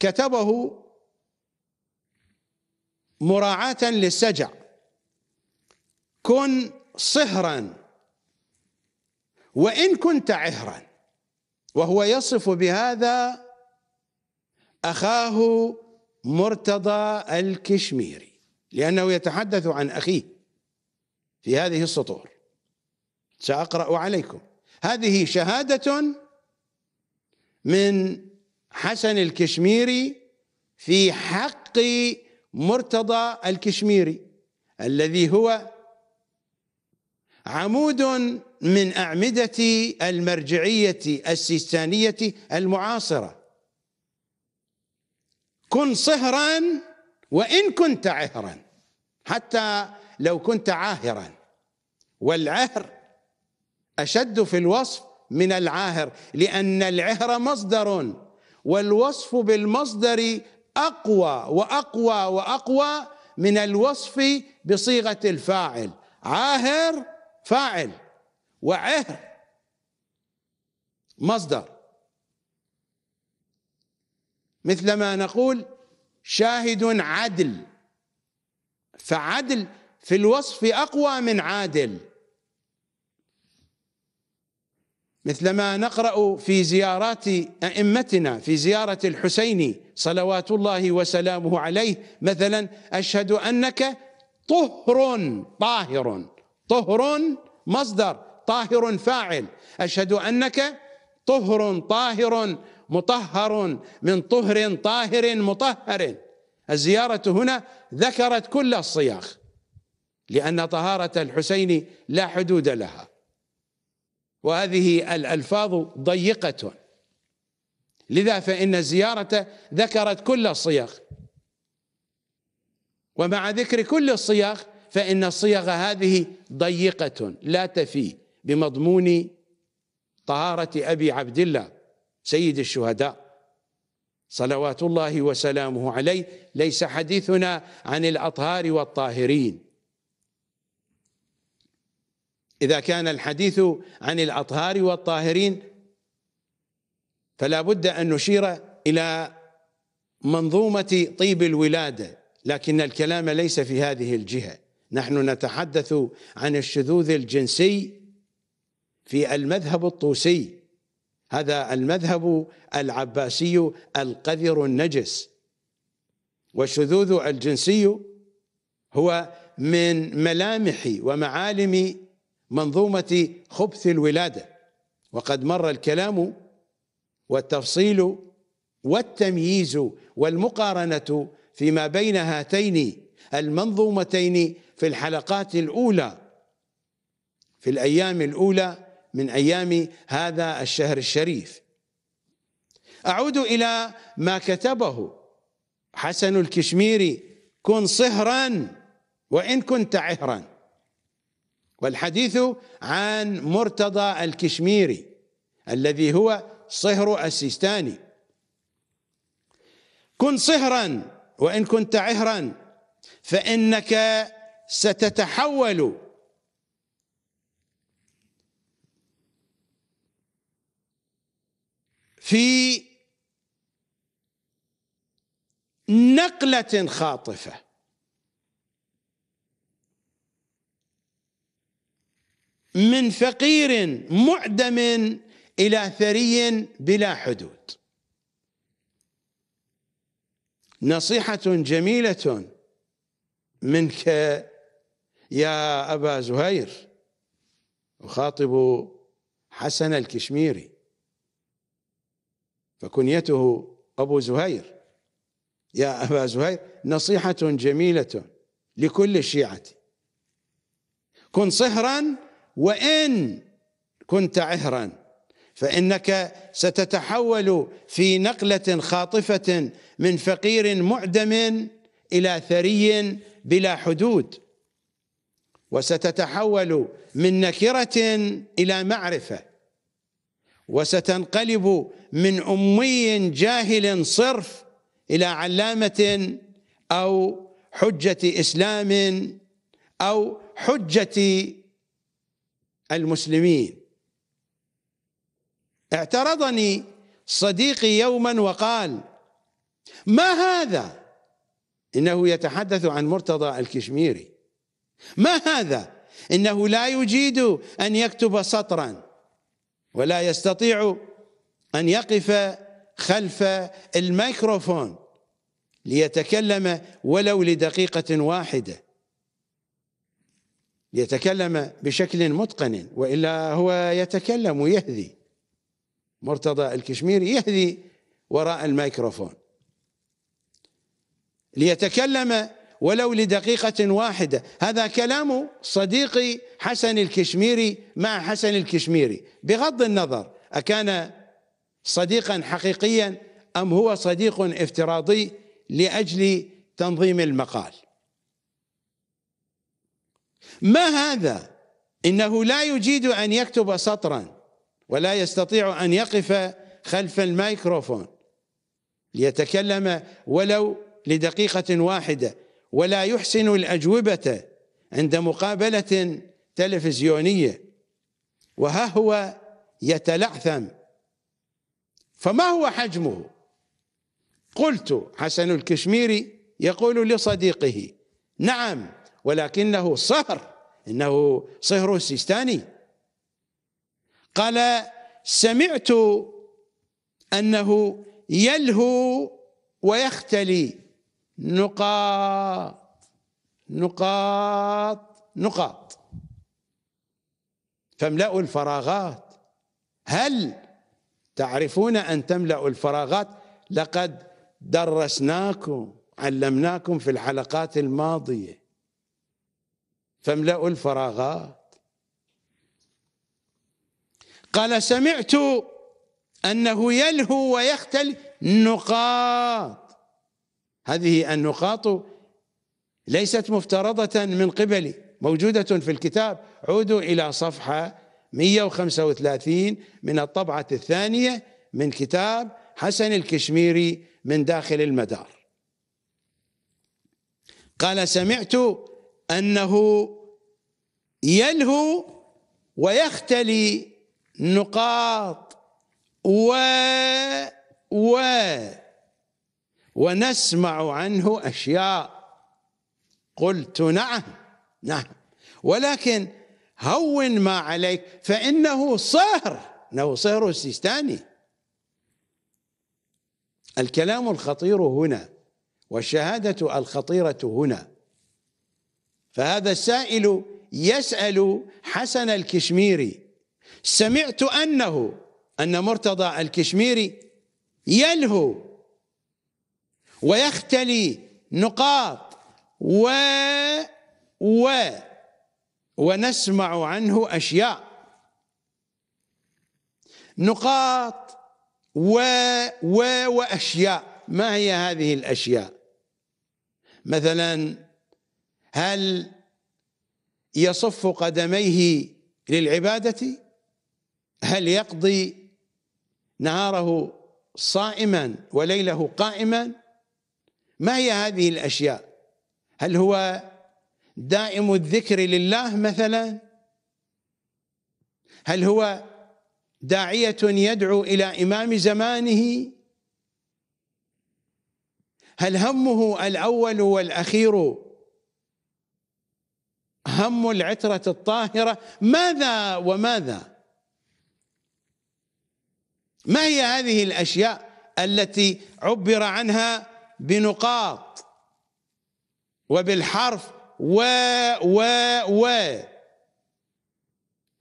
كتبه مراعاة للسجع كن صهرا وإن كنت عهرا وهو يصف بهذا أخاه مرتضى الكشميري لأنه يتحدث عن أخيه في هذه السطور سأقرأ عليكم هذه شهادة من حسن الكشميري في حق مرتضى الكشميري الذي هو عمود من أعمدة المرجعية السيستانية المعاصرة كن صهرا وإن كنت عهرا حتى لو كنت عاهرا والعهر أشد في الوصف من العاهر لأن العهر مصدر والوصف بالمصدر أقوى وأقوى وأقوى من الوصف بصيغة الفاعل عاهر فاعل وعهر مصدر مثل ما نقول شاهد عدل فعدل في الوصف اقوى من عادل مثل ما نقرا في زيارات ائمتنا في زياره الحسين صلوات الله وسلامه عليه مثلا اشهد انك طهر طاهر طهر مصدر طاهر فاعل اشهد انك طهر طاهر مطهر من طهر طاهر مطهر الزياره هنا ذكرت كل الصياغ لان طهاره الحسين لا حدود لها وهذه الالفاظ ضيقه لذا فان الزياره ذكرت كل الصياغ ومع ذكر كل الصياغ فإن الصيغ هذه ضيقة لا تفي بمضمون طهارة أبي عبد الله سيد الشهداء صلوات الله وسلامه عليه ليس حديثنا عن الأطهار والطاهرين إذا كان الحديث عن الأطهار والطاهرين فلا بد أن نشير إلى منظومة طيب الولادة لكن الكلام ليس في هذه الجهة نحن نتحدث عن الشذوذ الجنسي في المذهب الطوسي هذا المذهب العباسي القذر النجس والشذوذ الجنسي هو من ملامح ومعالم منظومة خبث الولادة وقد مر الكلام والتفصيل والتمييز والمقارنة فيما بين هاتين المنظومتين في الحلقات الأولى في الأيام الأولى من أيام هذا الشهر الشريف أعود إلى ما كتبه حسن الكشميري كن صهرا وإن كنت عهرا والحديث عن مرتضى الكشميري الذي هو صهر السيستاني كن صهرا وإن كنت عهرا فإنك ستتحول في نقله خاطفه من فقير معدم الى ثري بلا حدود نصيحه جميله منك يا أبا زهير أخاطب حسن الكشميري فكنيته أبو زهير يا أبا زهير نصيحة جميلة لكل الشيعة كن صهرا وإن كنت عهرا فإنك ستتحول في نقلة خاطفة من فقير معدم إلى ثري بلا حدود وستتحول من نكرة إلى معرفة وستنقلب من أمي جاهل صرف إلى علامة أو حجة إسلام أو حجة المسلمين اعترضني صديقي يوما وقال ما هذا إنه يتحدث عن مرتضى الكشميري ما هذا انه لا يجيد ان يكتب سطرا ولا يستطيع ان يقف خلف الميكروفون ليتكلم ولو لدقيقه واحده يتكلم بشكل متقن والا هو يتكلم ويهذي مرتضى الكشميري يهذي وراء الميكروفون ليتكلم ولو لدقيقة واحدة هذا كلام صديقي حسن الكشميري مع حسن الكشميري بغض النظر أكان صديقا حقيقيا أم هو صديق افتراضي لأجل تنظيم المقال ما هذا إنه لا يجيد أن يكتب سطرا ولا يستطيع أن يقف خلف الميكروفون ليتكلم ولو لدقيقة واحدة ولا يحسن الأجوبة عند مقابلة تلفزيونية وها هو يتلعثم فما هو حجمه قلت حسن الكشميري يقول لصديقه نعم ولكنه صهر إنه صهر السيستاني قال سمعت أنه يلهو ويختلي نقاط نقاط نقاط فاملأوا الفراغات هل تعرفون أن تملأوا الفراغات لقد درسناكم علمناكم في الحلقات الماضية فاملأوا الفراغات قال سمعت أنه يلهو ويختل نقاط هذه النقاط ليست مفترضة من قبلي موجودة في الكتاب عودوا إلى صفحة 135 من الطبعة الثانية من كتاب حسن الكشميري من داخل المدار قال سمعت أنه يلهو ويختلي نقاط و و ونسمع عنه أشياء قلت نعم نعم ولكن هون ما عليك فإنه صهر إنه صهر السيستاني الكلام الخطير هنا والشهادة الخطيرة هنا فهذا السائل يسأل حسن الكشميري سمعت أنه أن مرتضى الكشميري يلهو ويختلي نقاط و و ونسمع عنه أشياء نقاط و و وأشياء ما هي هذه الأشياء مثلا هل يصف قدميه للعبادة هل يقضي نهاره صائما وليله قائما ما هي هذه الاشياء هل هو دائم الذكر لله مثلا هل هو داعيه يدعو الى امام زمانه هل همه الاول والاخير هم العتره الطاهره ماذا وماذا ما هي هذه الاشياء التي عبر عنها بنقاط وبالحرف و و و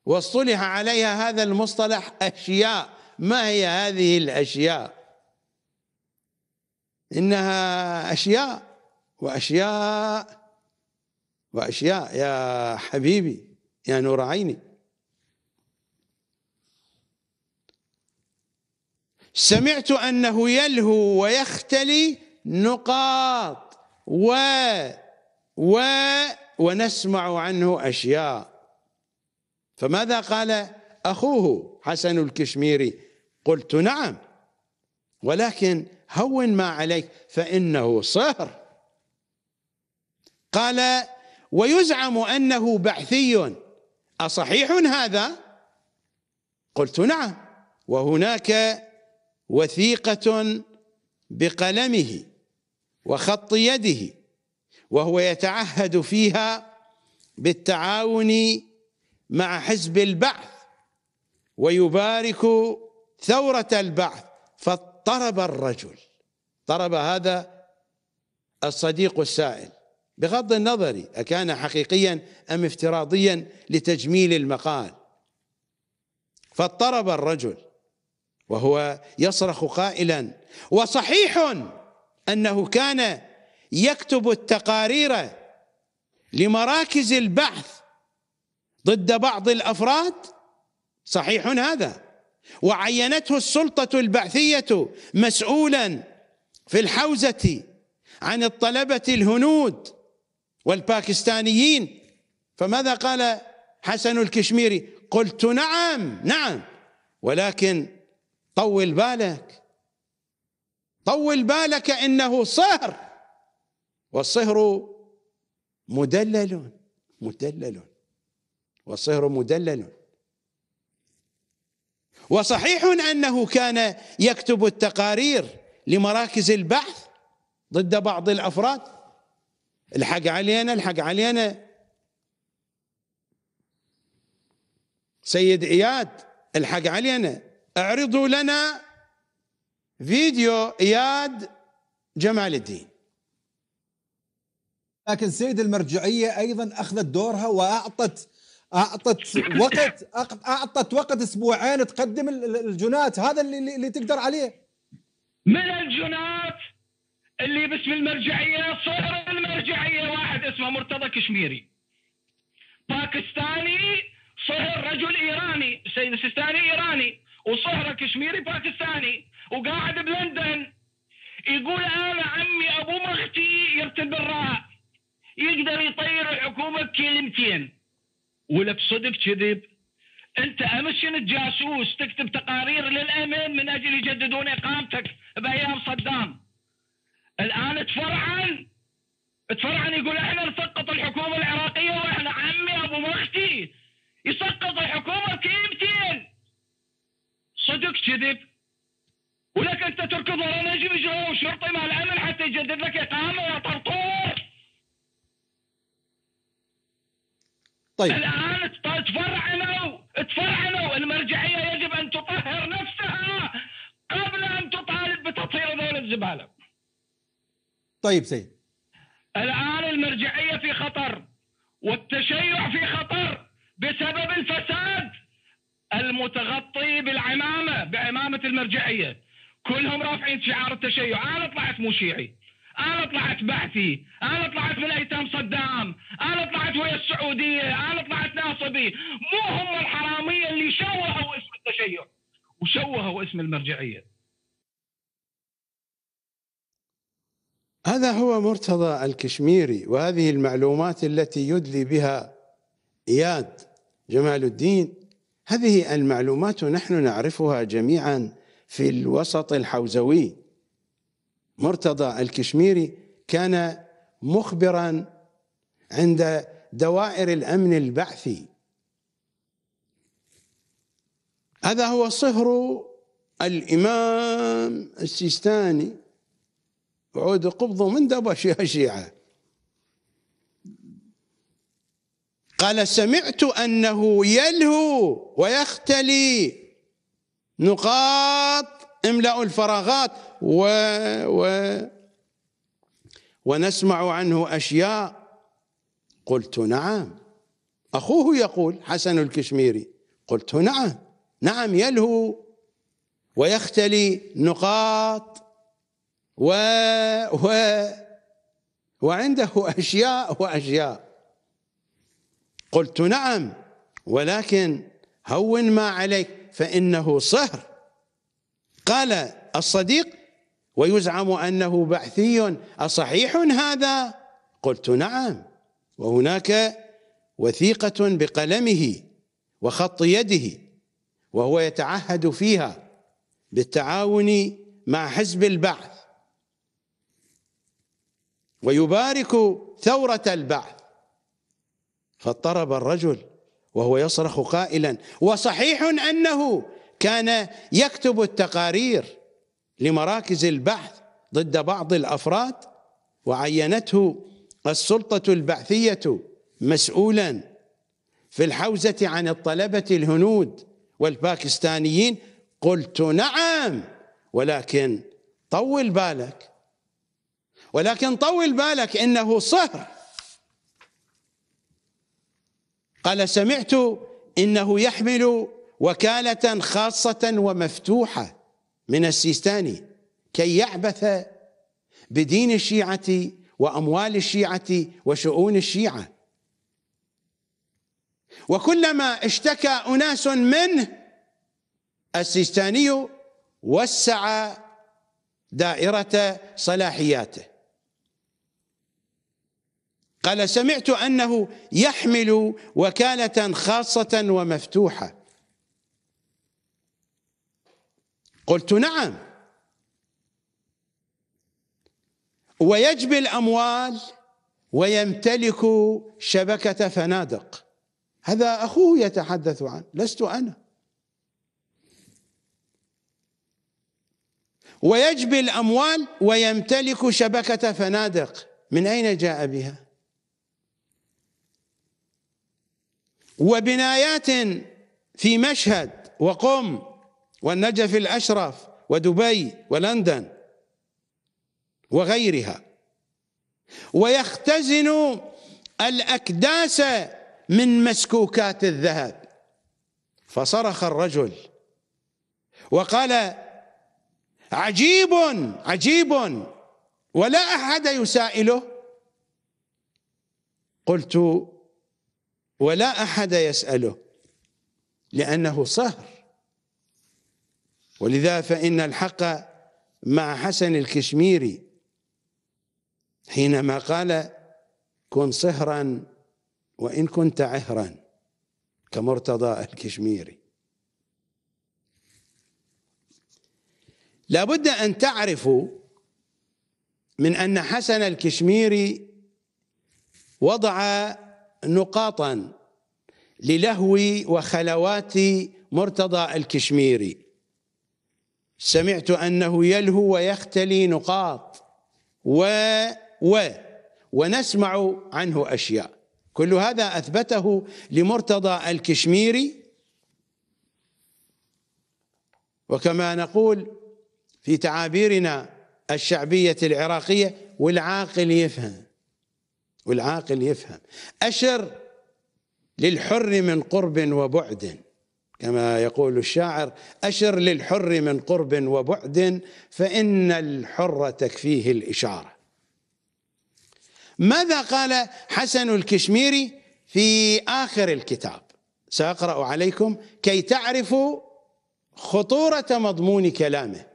واصطلح عليها هذا المصطلح أشياء ما هي هذه الأشياء إنها أشياء وأشياء وأشياء يا حبيبي يا نور عيني سمعت أنه يلهو ويختلي نقاط و و ونسمع عنه أشياء فماذا قال أخوه حسن الكشميري قلت نعم ولكن هون ما عليك فإنه صهر قال ويزعم أنه بعثي أصحيح هذا قلت نعم وهناك وثيقة بقلمه وخط يده وهو يتعهد فيها بالتعاون مع حزب البعث ويبارك ثورة البعث فاضطرب الرجل طرب هذا الصديق السائل بغض النظر أكان حقيقيا أم افتراضيا لتجميل المقال فاضطرب الرجل وهو يصرخ قائلا وصحيح أنه كان يكتب التقارير لمراكز البحث ضد بعض الأفراد صحيح هذا وعينته السلطة البعثية مسؤولا في الحوزة عن الطلبة الهنود والباكستانيين فماذا قال حسن الكشميري قلت نعم نعم ولكن طول بالك طول بالك انه صهر والصهر مدلل مدلل والصهر مدلل وصحيح انه كان يكتب التقارير لمراكز البحث ضد بعض الافراد الحق علينا الحق علينا سيد اياد الحق علينا اعرضوا لنا فيديو اياد جمال الدين لكن سيد المرجعيه ايضا اخذت دورها واعطت اعطت وقت اعطت وقت اسبوعين تقدم الجنات هذا اللي, اللي تقدر عليه من الجنات اللي باسم المرجعيه صور المرجعيه واحد اسمه مرتضى كشميري باكستاني صهر رجل ايراني سيد السيستاني ايراني وصهره كشميري باكستاني وقاعد بلندن يقول انا عمي ابو مختي يرتب الراء يقدر يطير الحكومه بكلمتين ولك صدق كذب انت امس كنت جاسوس تكتب تقارير للامن من اجل يجددون اقامتك بايام صدام الان تفرعن تفرعن يقول احنا نسقط الحكومه العراقيه واحنا عمي ابو مختي يسقط الحكومه بكلمتين صدق كذب ولك أنت تركض ورا نجم مجرم شرطي مع الأمن حتى يجدد لك إقامة يا طرطور طيب الآن تفرعنوا تفرعنوا المرجعية يجب أن تطهر نفسها قبل أن تطالب بتطهير هذول الزبالة طيب سيد الآن المرجعية في خطر والتشيع في خطر بسبب الفساد المتغطي بالعمامة بعمامة المرجعية كلهم رافعين شعار التشيع انا طلعت مو شيعي انا طلعت بعثي انا طلعت من ايتام صدام انا طلعت ويا السعوديه انا طلعت ناصبي مو هم الحراميه اللي شوهوا اسم التشيع وشوهوا اسم المرجعيه هذا هو مرتضى الكشميري وهذه المعلومات التي يدلي بها اياد جمال الدين هذه المعلومات نحن نعرفها جميعا في الوسط الحوزوي مرتضى الكشميري كان مخبرا عند دوائر الامن البعثي هذا هو صهر الامام السيستاني وعود قبضه من دبا شيعه قال سمعت انه يلهو ويختلي نقاط املأوا الفراغات و, و ونسمع عنه أشياء قلت نعم أخوه يقول حسن الكشميري قلت نعم نعم يلهو ويختلي نقاط و, و وعنده أشياء وأشياء قلت نعم ولكن هون ما عليك فإنه صهر قال الصديق ويزعم أنه بعثي أصحيح هذا قلت نعم وهناك وثيقة بقلمه وخط يده وهو يتعهد فيها بالتعاون مع حزب البعث ويبارك ثورة البعث فاضطرب الرجل وهو يصرخ قائلا وصحيح انه كان يكتب التقارير لمراكز البحث ضد بعض الافراد وعينته السلطه البعثيه مسؤولا في الحوزه عن الطلبه الهنود والباكستانيين قلت نعم ولكن طول بالك ولكن طول بالك انه صهر قال سمعت إنه يحمل وكالة خاصة ومفتوحة من السيستاني كي يعبث بدين الشيعة وأموال الشيعة وشؤون الشيعة وكلما اشتكى أناس منه السيستاني وسع دائرة صلاحياته قال سمعت أنه يحمل وكالة خاصة ومفتوحة قلت نعم ويجبي الأموال ويمتلك شبكة فنادق هذا أخوه يتحدث عنه لست أنا ويجبي الأموال ويمتلك شبكة فنادق من أين جاء بها وبنايات في مشهد وقم والنجف الأشرف ودبي ولندن وغيرها ويختزن الأكداس من مسكوكات الذهب فصرخ الرجل وقال عجيب عجيب ولا أحد يسائله قلت ولا احد يساله لانه صهر ولذا فان الحق مع حسن الكشميري حينما قال كن صهرا وان كنت عهرا كمرتضى الكشميري لابد ان تعرفوا من ان حسن الكشميري وضع نقاطا للهو وخلوات مرتضى الكشميري سمعت أنه يلهو ويختلي نقاط و و ونسمع عنه أشياء كل هذا أثبته لمرتضى الكشميري وكما نقول في تعابيرنا الشعبية العراقية والعاقل يفهم والعاقل يفهم أشر للحر من قرب وبعد كما يقول الشاعر أشر للحر من قرب وبعد فإن الحر تكفيه الإشارة ماذا قال حسن الكشميري في آخر الكتاب سأقرأ عليكم كي تعرفوا خطورة مضمون كلامه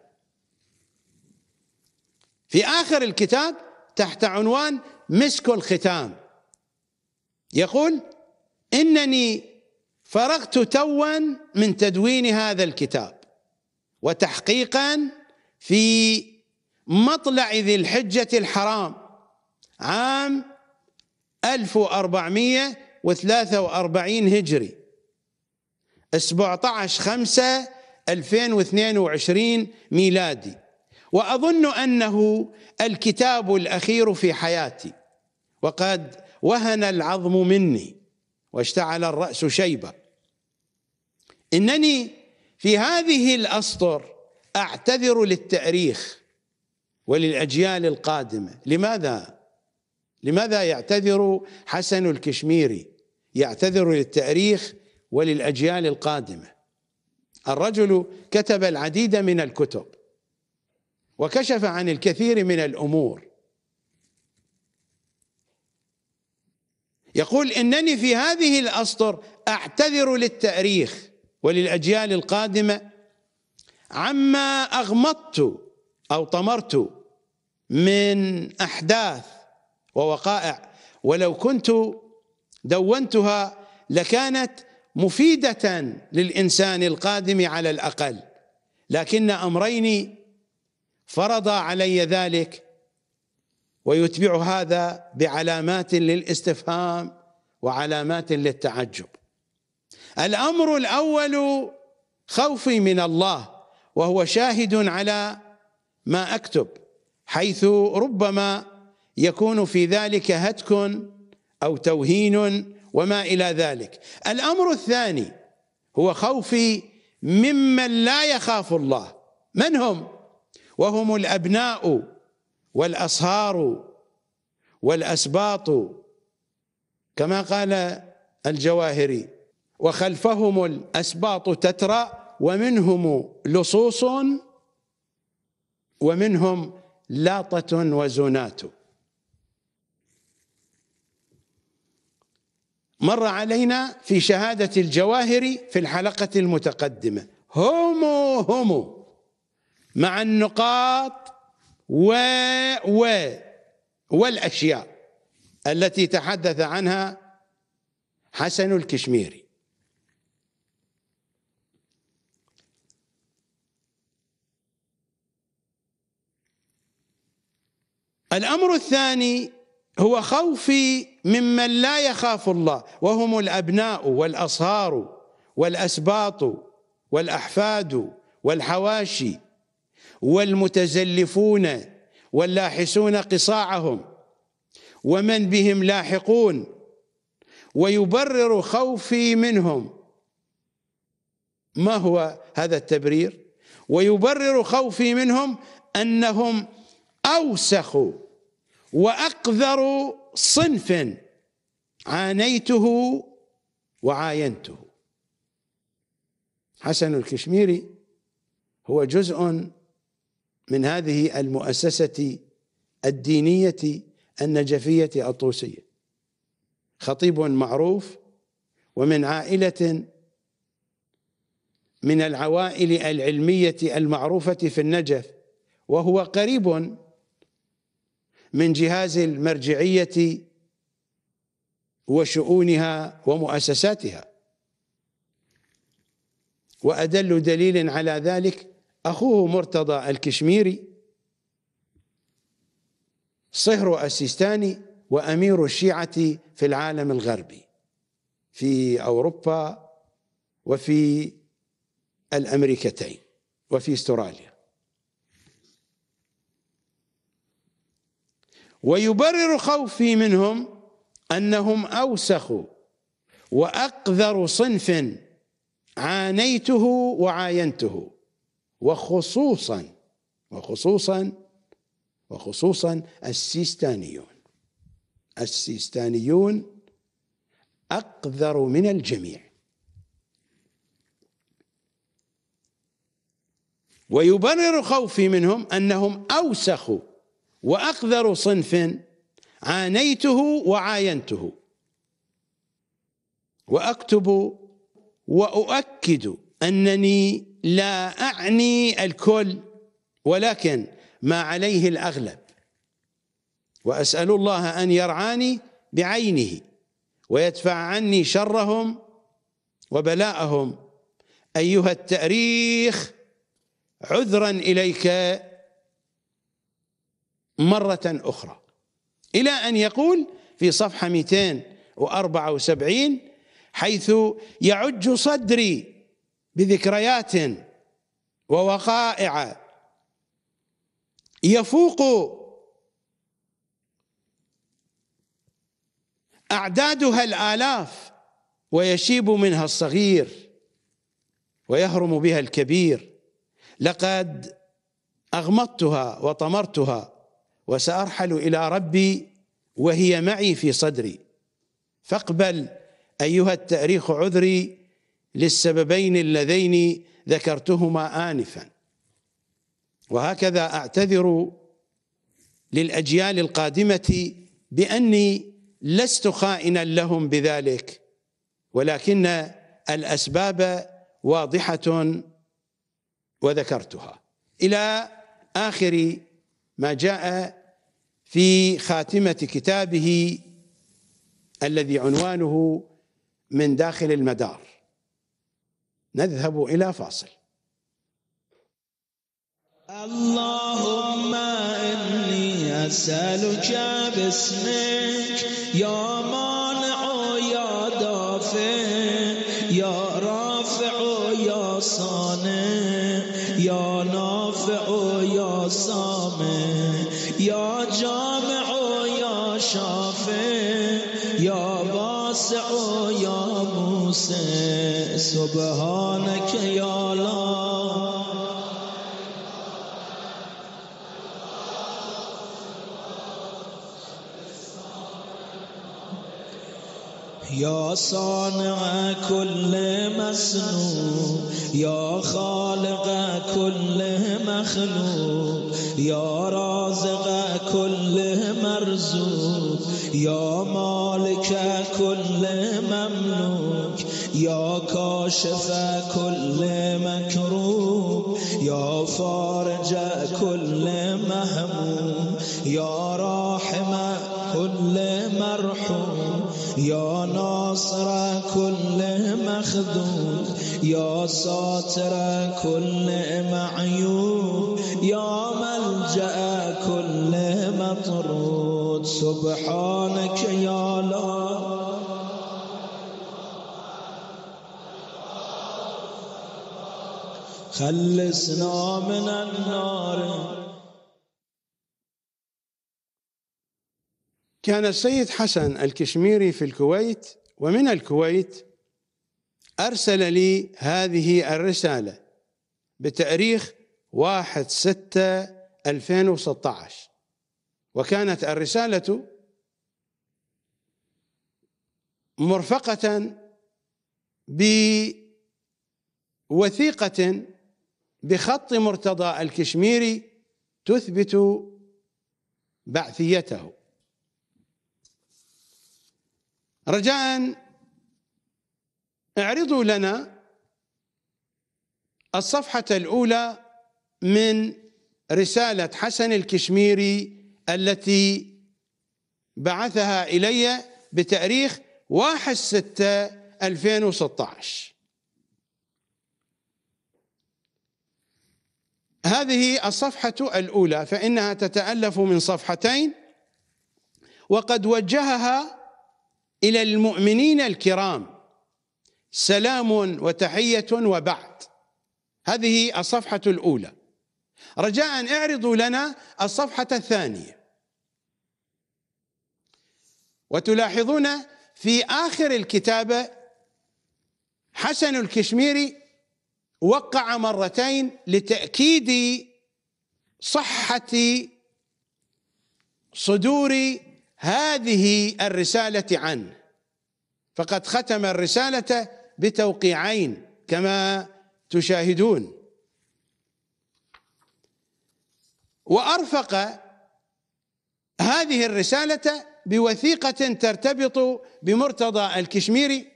في آخر الكتاب تحت عنوان مسك الختام يقول إنني فرغت توا من تدوين هذا الكتاب وتحقيقا في مطلع ذي الحجة الحرام عام 1443 هجري 17 5 2022 ميلادي وأظن أنه الكتاب الأخير في حياتي وقد وهن العظم مني واشتعل الراس شيبه انني في هذه الاسطر اعتذر للتاريخ وللاجيال القادمه لماذا لماذا يعتذر حسن الكشميري يعتذر للتاريخ وللاجيال القادمه الرجل كتب العديد من الكتب وكشف عن الكثير من الامور يقول انني في هذه الاسطر اعتذر للتاريخ وللاجيال القادمه عما اغمضت او طمرت من احداث ووقائع ولو كنت دونتها لكانت مفيده للانسان القادم على الاقل لكن امرين فرضا علي ذلك ويتبع هذا بعلامات للاستفهام وعلامات للتعجب الامر الاول خوفي من الله وهو شاهد على ما اكتب حيث ربما يكون في ذلك هتك او توهين وما الى ذلك الامر الثاني هو خوفي ممن لا يخاف الله من هم وهم الابناء والأصهار والأسباط كما قال الجواهري وخلفهم الأسباط تترى ومنهم لصوص ومنهم لاطة وزنات مر علينا في شهادة الجواهر في الحلقة المتقدمة هم هم مع النقاط و و والأشياء التي تحدث عنها حسن الكشميري الأمر الثاني هو خوفي ممن لا يخاف الله وهم الأبناء والأصهار والأسباط والأحفاد والحواشي والمتزلفون واللاحسون قصاعهم ومن بهم لاحقون ويبرر خوفي منهم ما هو هذا التبرير ويبرر خوفي منهم انهم اوسخ واقذر صنف عانيته وعاينته حسن الكشميري هو جزء من هذه المؤسسة الدينية النجفية الطوسية خطيب معروف ومن عائلة من العوائل العلمية المعروفة في النجف وهو قريب من جهاز المرجعية وشؤونها ومؤسساتها وأدل دليل على ذلك أخوه مرتضى الكشميري صهر السيستاني وأمير الشيعة في العالم الغربي في أوروبا وفي الأمريكتين وفي استراليا ويبرر خوفي منهم أنهم أوسخ وأقذر صنف عانيته وعاينته وخصوصا وخصوصا وخصوصا السيستانيون السيستانيون أقذر من الجميع ويبرر خوفي منهم أنهم أوسخ وأقذر صنف عانيته وعاينته وأكتب وأؤكد أنني لا أعني الكل ولكن ما عليه الأغلب وأسأل الله أن يرعاني بعينه ويدفع عني شرهم وبلاءهم أيها التأريخ عذرا إليك مرة أخرى إلى أن يقول في صفحة 274 حيث يعج صدري بذكريات ووقائع يفوق اعدادها الالاف ويشيب منها الصغير ويهرم بها الكبير لقد اغمضتها وطمرتها وسارحل الى ربي وهي معي في صدري فاقبل ايها التاريخ عذري للسببين اللذين ذكرتهما آنفا وهكذا أعتذر للأجيال القادمة بأني لست خائنا لهم بذلك ولكن الأسباب واضحة وذكرتها إلى آخر ما جاء في خاتمة كتابه الذي عنوانه من داخل المدار نذهب إلى فاصل اللهم إني أسألك باسمك يا مانع يا دافع يا رافع يا صانع يا نافع يا صامع يا جامع يا شافع يا واسع يا موسي سبحانک یا الله یا صانع كل مصنوع يا خالق كل مخلوق يا رازق كل مرزوق يا وشفى كل مكروب يا فارج كل مهموم يا راحم كل مرحوم يا ناصر كل مخذول يا ساتر كل معيوب يا ملجأ كل مطرود سبحانك يا خلصنا من النار كان السيد حسن الكشميري في الكويت ومن الكويت أرسل لي هذه الرسالة بتاريخ 1 6 2016 وكانت الرسالة مرفقة بوثيقة بخط مرتضى الكشميري تثبت بعثيته رجاء اعرضوا لنا الصفحة الأولى من رسالة حسن الكشميري التي بعثها إلي بتاريخ 1 6 2016 هذه الصفحة الأولى فإنها تتألف من صفحتين وقد وجهها إلى المؤمنين الكرام سلام وتحية وبعد هذه الصفحة الأولى رجاء اعرضوا لنا الصفحة الثانية وتلاحظون في آخر الكتابة حسن الكشميري وقع مرتين لتأكيد صحة صدور هذه الرسالة عنه فقد ختم الرسالة بتوقيعين كما تشاهدون وأرفق هذه الرسالة بوثيقة ترتبط بمرتضى الكشميري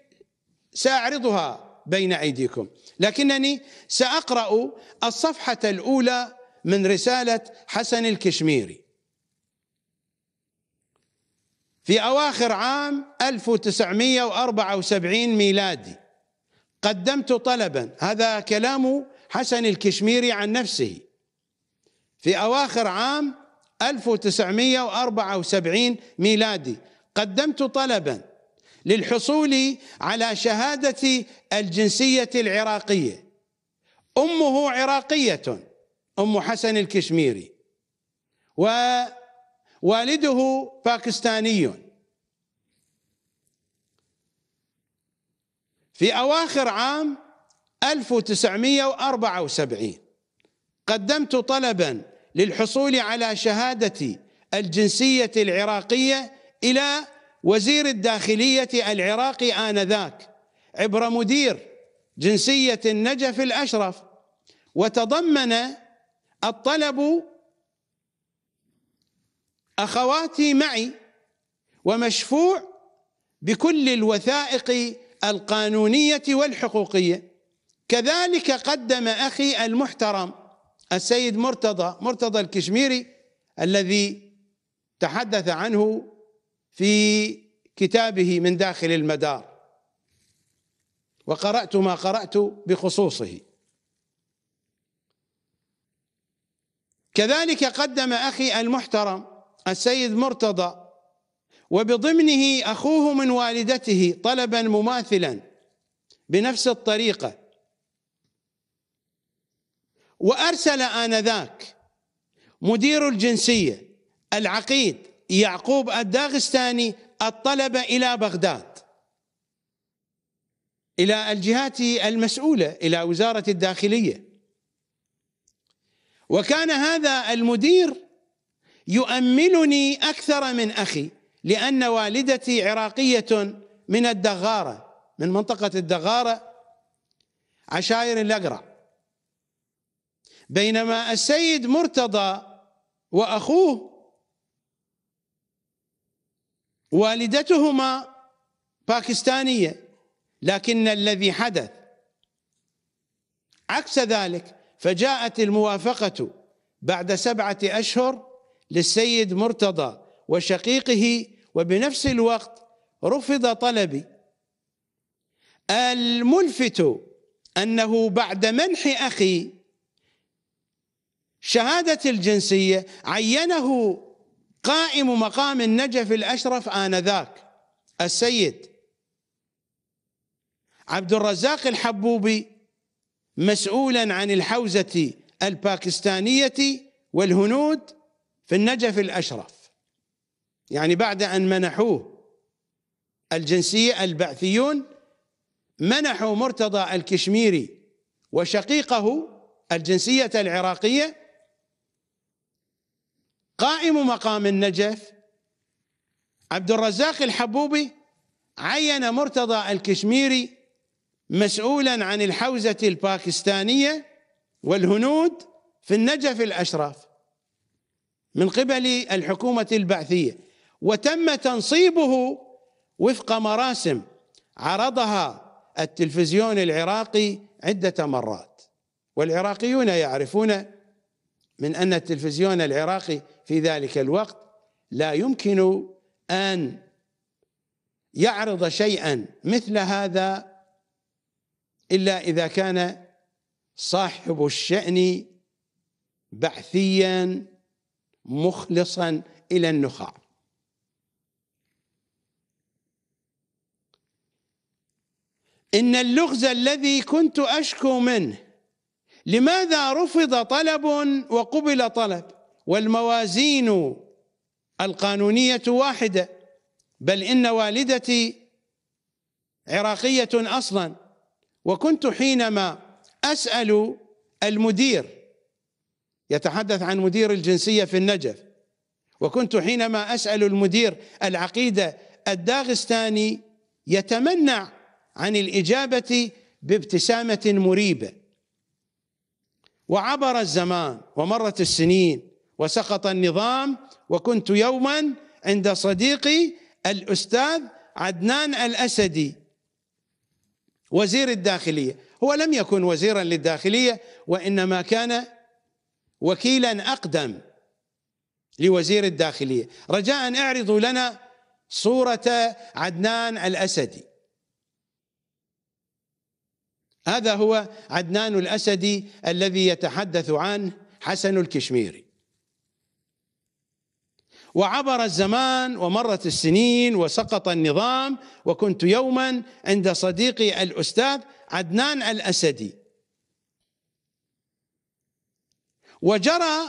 سأعرضها بين ايديكم لكنني ساقرا الصفحه الاولى من رساله حسن الكشميري في اواخر عام 1974 ميلادي قدمت طلبا هذا كلام حسن الكشميري عن نفسه في اواخر عام 1974 ميلادي قدمت طلبا للحصول على شهادة الجنسية العراقية أمه عراقية أم حسن الكشميري ووالده باكستاني في أواخر عام 1974 قدمت طلبا للحصول على شهادة الجنسية العراقية إلى وزير الداخلية العراقي آنذاك عبر مدير جنسية النجف الأشرف وتضمن الطلب أخواتي معي ومشفوع بكل الوثائق القانونية والحقوقية كذلك قدم أخي المحترم السيد مرتضى مرتضى الكشميري الذي تحدث عنه في كتابه من داخل المدار وقرأت ما قرأت بخصوصه كذلك قدم أخي المحترم السيد مرتضى وبضمنه أخوه من والدته طلبا مماثلا بنفس الطريقة وأرسل آنذاك مدير الجنسية العقيد يعقوب الداغستاني الطلبة إلى بغداد إلى الجهات المسؤولة إلى وزارة الداخلية وكان هذا المدير يؤملني أكثر من أخي لأن والدتي عراقية من الدغارة من منطقة الدغارة عشائر الأقرع بينما السيد مرتضى وأخوه والدتهما باكستانيه لكن الذي حدث عكس ذلك فجاءت الموافقه بعد سبعه اشهر للسيد مرتضى وشقيقه وبنفس الوقت رفض طلبي الملفت انه بعد منح اخي شهاده الجنسيه عينه قائم مقام النجف الأشرف آنذاك السيد عبد الرزاق الحبوبي مسؤولا عن الحوزة الباكستانية والهنود في النجف الأشرف يعني بعد أن منحوه الجنسية البعثيون منحوا مرتضى الكشميري وشقيقه الجنسية العراقية قائم مقام النجف عبد الرزاق الحبوبي عين مرتضى الكشميري مسؤولا عن الحوزة الباكستانية والهنود في النجف الأشراف من قبل الحكومة البعثية وتم تنصيبه وفق مراسم عرضها التلفزيون العراقي عدة مرات والعراقيون يعرفون من أن التلفزيون العراقي في ذلك الوقت لا يمكن أن يعرض شيئا مثل هذا إلا إذا كان صاحب الشأن بعثيا مخلصا إلى النخاع إن اللغز الذي كنت أشكو منه لماذا رفض طلب وقبل طلب والموازين القانونية واحدة بل إن والدتي عراقية أصلا وكنت حينما أسأل المدير يتحدث عن مدير الجنسية في النجف وكنت حينما أسأل المدير العقيدة الداغستاني يتمنع عن الإجابة بابتسامة مريبة وعبر الزمان ومرت السنين وسقط النظام وكنت يوما عند صديقي الاستاذ عدنان الاسدي وزير الداخليه هو لم يكن وزيرا للداخليه وانما كان وكيلا اقدم لوزير الداخليه رجاء اعرضوا لنا صوره عدنان الاسدي هذا هو عدنان الاسدي الذي يتحدث عنه حسن الكشميري وعبر الزمان ومرت السنين وسقط النظام وكنت يوما عند صديقي الاستاذ عدنان الاسدي وجرى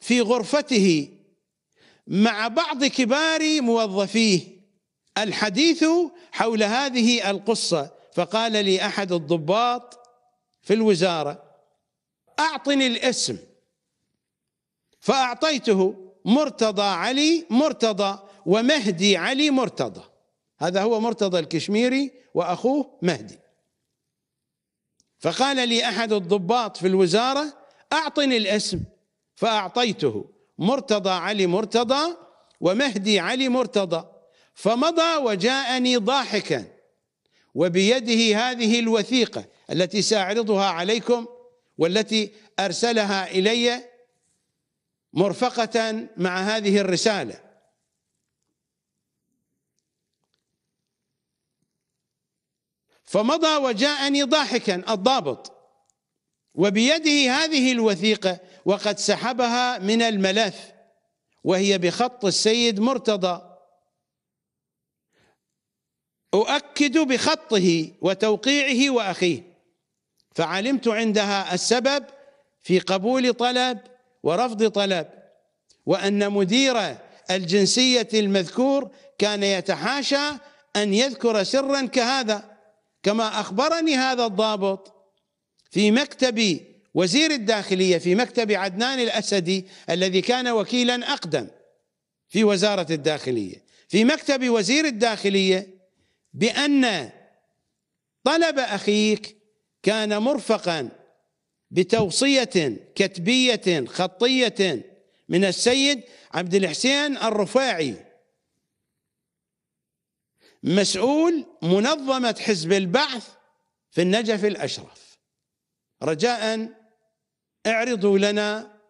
في غرفته مع بعض كبار موظفيه الحديث حول هذه القصه فقال لي احد الضباط في الوزاره اعطني الاسم فاعطيته مرتضى علي مرتضى ومهدي علي مرتضى هذا هو مرتضى الكشميري واخوه مهدي فقال لي احد الضباط في الوزاره اعطني الاسم فاعطيته مرتضى علي مرتضى ومهدي علي مرتضى فمضى وجاءني ضاحكا وبيده هذه الوثيقه التي ساعرضها عليكم والتي ارسلها الي مرفقة مع هذه الرسالة فمضى وجاءني ضاحكا الضابط وبيده هذه الوثيقة وقد سحبها من الملف وهي بخط السيد مرتضى أؤكد بخطه وتوقيعه وأخيه فعلمت عندها السبب في قبول طلب ورفض طلب وأن مدير الجنسية المذكور كان يتحاشى أن يذكر سرا كهذا كما أخبرني هذا الضابط في مكتب وزير الداخلية في مكتب عدنان الأسدي الذي كان وكيلا أقدم في وزارة الداخلية في مكتب وزير الداخلية بأن طلب أخيك كان مرفقا بتوصية كتبية خطية من السيد عبد الحسين الرفاعي مسؤول منظمة حزب البعث في النجف الأشرف رجاء اعرضوا لنا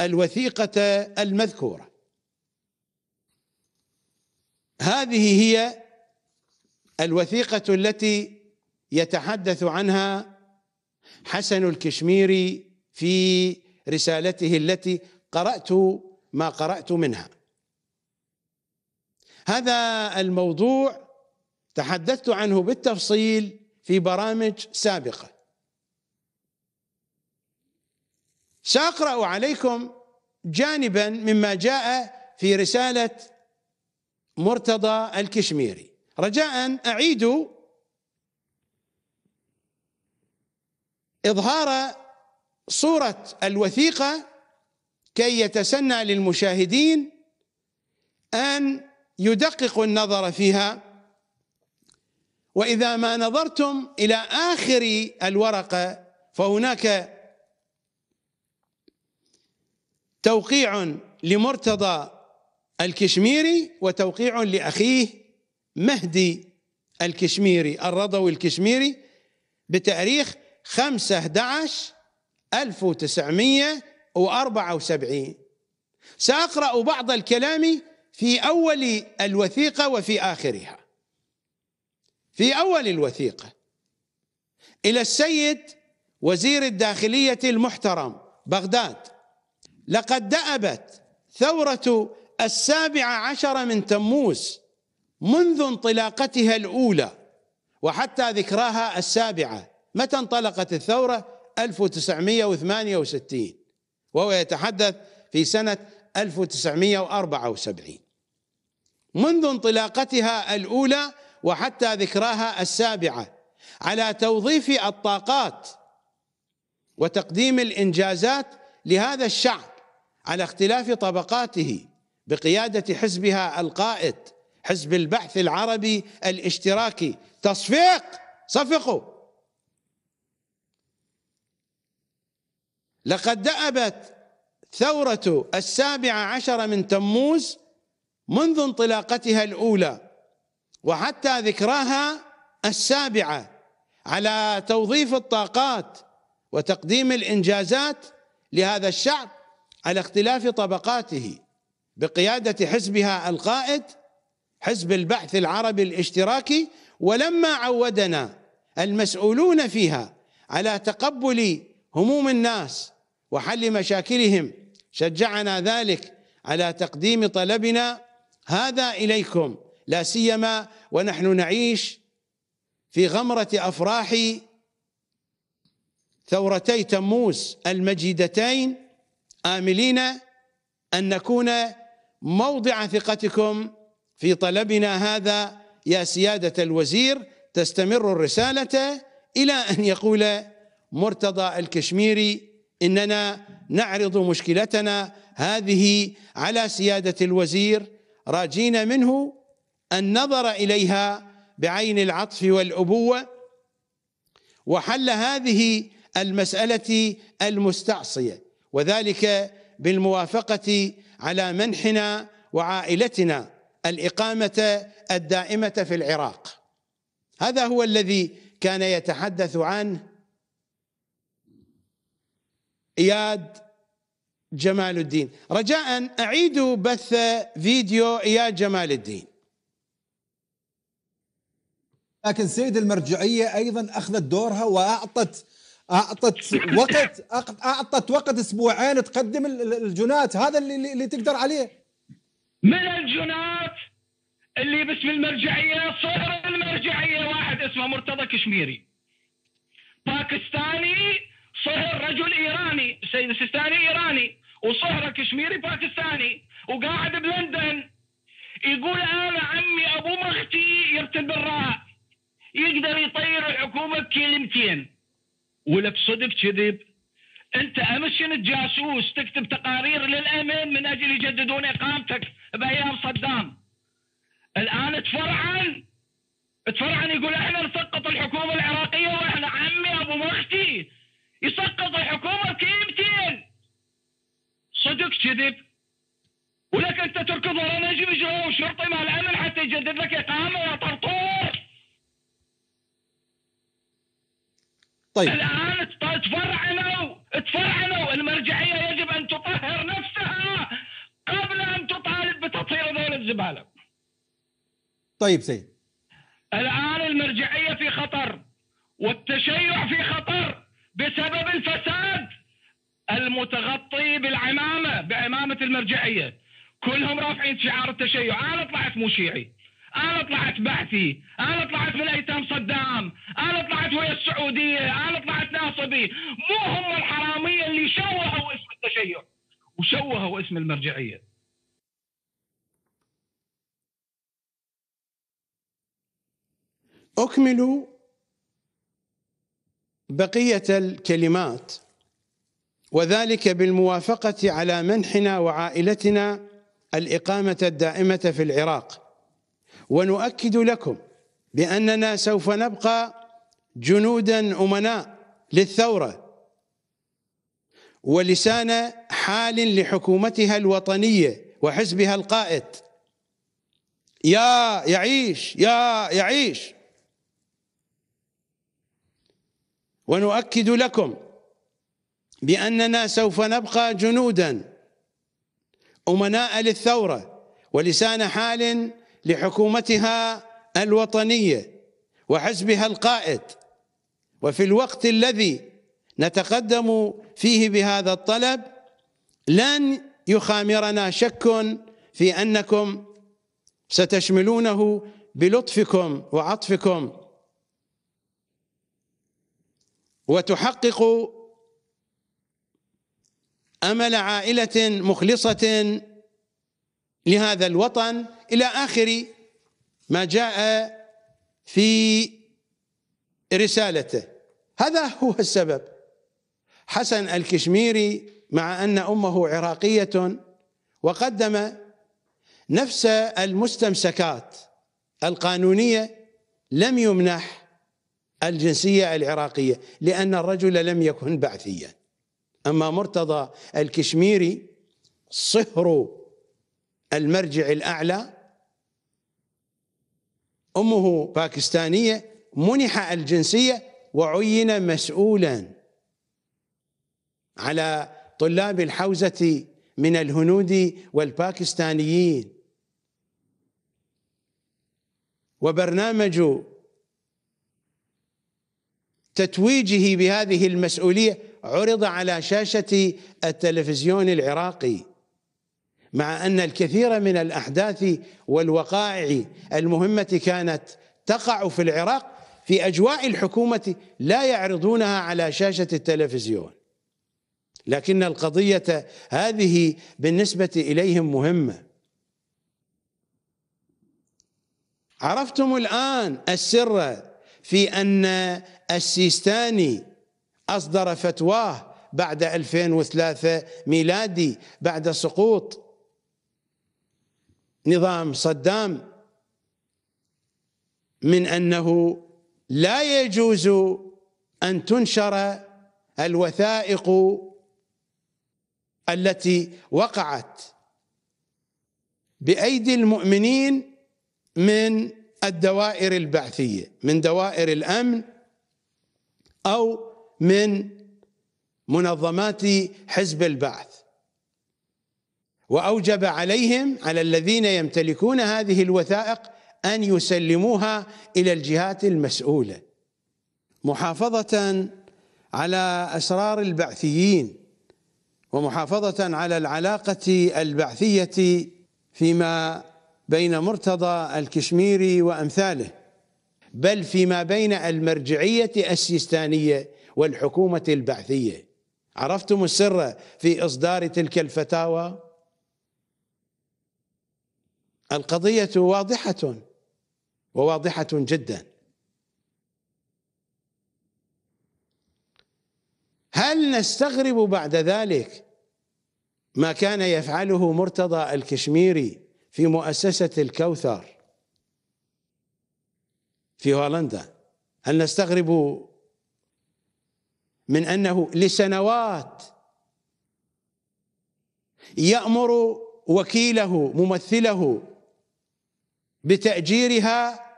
الوثيقة المذكورة هذه هي الوثيقة التي يتحدث عنها حسن الكشميري في رسالته التي قرات ما قرات منها هذا الموضوع تحدثت عنه بالتفصيل في برامج سابقه ساقرا عليكم جانبا مما جاء في رساله مرتضى الكشميري رجاء اعيدوا إظهار صورة الوثيقة كي يتسنى للمشاهدين أن يدققوا النظر فيها وإذا ما نظرتم إلى آخر الورقة فهناك توقيع لمرتضى الكشميري وتوقيع لأخيه مهدي الكشميري الرضوي الكشميري بتاريخ 5 11 1974 سأقرأ بعض الكلام في أول الوثيقة وفي آخرها في أول الوثيقة إلى السيد وزير الداخلية المحترم بغداد لقد دأبت ثورة السابع عشر من تموز منذ انطلاقتها الأولى وحتى ذكراها السابعة متى انطلقت الثورة 1968 وهو يتحدث في سنة 1974 منذ انطلاقتها الأولى وحتى ذكراها السابعة على توظيف الطاقات وتقديم الإنجازات لهذا الشعب على اختلاف طبقاته بقيادة حزبها القائد حزب البحث العربي الاشتراكي تصفيق صفقوا لقد دأبت ثورة السابعة عشر من تموز منذ انطلاقتها الأولى وحتى ذكراها السابعة على توظيف الطاقات وتقديم الإنجازات لهذا الشعب على اختلاف طبقاته بقيادة حزبها القائد حزب البعث العربي الاشتراكي ولما عودنا المسؤولون فيها على تقبل هموم الناس وحل مشاكلهم شجعنا ذلك على تقديم طلبنا هذا اليكم لا سيما ونحن نعيش في غمره افراح ثورتي تموز المجيدتين املين ان نكون موضع ثقتكم في طلبنا هذا يا سياده الوزير تستمر الرساله الى ان يقول مرتضى الكشميري اننا نعرض مشكلتنا هذه على سياده الوزير راجين منه النظر اليها بعين العطف والابوه وحل هذه المساله المستعصيه وذلك بالموافقه على منحنا وعائلتنا الاقامه الدائمه في العراق هذا هو الذي كان يتحدث عنه اياد جمال الدين رجاء اعيدوا بث فيديو اياد جمال الدين لكن سيد المرجعيه ايضا اخذت دورها واعطت اعطت وقت اعطت وقت اسبوعين تقدم الجنات هذا اللي, اللي تقدر عليه من الجنات اللي باسم المرجعيه صهر المرجعيه واحد اسمه مرتضى كشميري باكستاني صهر رجل ايراني سيد السيستاني ايراني وصهره كشميري باكستاني وقاعد بلندن يقول انا عمي ابو مختي يرتب الراء يقدر يطير الحكومه بكلمتين ولا بصدق كذب انت امس شنت جاسوس تكتب تقارير للامن من اجل يجددون اقامتك بايام صدام الان تفرعن تفرعن يقول احنا نسقط الحكومه العراقيه واحنا عمي ابو مختي يسقط الحكومة كيمتين صدق كذب ولك أنت تركض ورا نجم إجرام شرطي مع الأمن حتى يجدد لك إقامة يا طرطور طيب الآن تفرعنوا تفرعنوا المرجعية يجب أن تطهر نفسها قبل أن تطالب بتطهير ذول الزبالة طيب سيد الآن المرجعية في خطر والتشيع في خطر بسبب الفساد المتغطي بالعمامه بعمامه المرجعيه كلهم رافعين شعار التشيع انا طلعت مو شيعي انا طلعت بعثي انا طلعت من ايتام صدام انا طلعت ويا السعوديه انا طلعت ناصبي مو هم الحراميه اللي شوهوا اسم التشيع وشوهوا اسم المرجعيه اكملوا بقية الكلمات وذلك بالموافقة على منحنا وعائلتنا الإقامة الدائمة في العراق ونؤكد لكم بأننا سوف نبقى جنودا أمناء للثورة ولسان حال لحكومتها الوطنية وحزبها القائد يا يعيش يا يعيش ونؤكد لكم بأننا سوف نبقى جنودا أمناء للثورة ولسان حال لحكومتها الوطنية وحزبها القائد وفي الوقت الذي نتقدم فيه بهذا الطلب لن يخامرنا شك في أنكم ستشملونه بلطفكم وعطفكم وتحقق امل عائله مخلصه لهذا الوطن الى اخر ما جاء في رسالته هذا هو السبب حسن الكشميري مع ان امه عراقيه وقدم نفس المستمسكات القانونيه لم يمنح الجنسية العراقية لأن الرجل لم يكن بعثيا أما مرتضى الكشميري صهر المرجع الأعلى أمه باكستانية منح الجنسية وعين مسؤولا على طلاب الحوزة من الهنود والباكستانيين وبرنامج تتويجه بهذه المسؤوليه عرض على شاشه التلفزيون العراقي مع ان الكثير من الاحداث والوقائع المهمه كانت تقع في العراق في اجواء الحكومه لا يعرضونها على شاشه التلفزيون لكن القضيه هذه بالنسبه اليهم مهمه عرفتم الان السر في أن السيستاني أصدر فتواه بعد 2003 ميلادي بعد سقوط نظام صدام من أنه لا يجوز أن تنشر الوثائق التي وقعت بأيدي المؤمنين من الدوائر البعثيه من دوائر الامن او من منظمات حزب البعث واوجب عليهم على الذين يمتلكون هذه الوثائق ان يسلموها الى الجهات المسؤوله محافظه على اسرار البعثيين ومحافظه على العلاقه البعثيه فيما بين مرتضى الكشميري وأمثاله بل فيما بين المرجعية السيستانية والحكومة البعثية عرفتم السر في إصدار تلك الفتاوى القضية واضحة وواضحة جدا هل نستغرب بعد ذلك ما كان يفعله مرتضى الكشميري في مؤسسة الكوثر في هولندا هل نستغرب من أنه لسنوات يأمر وكيله ممثله بتأجيرها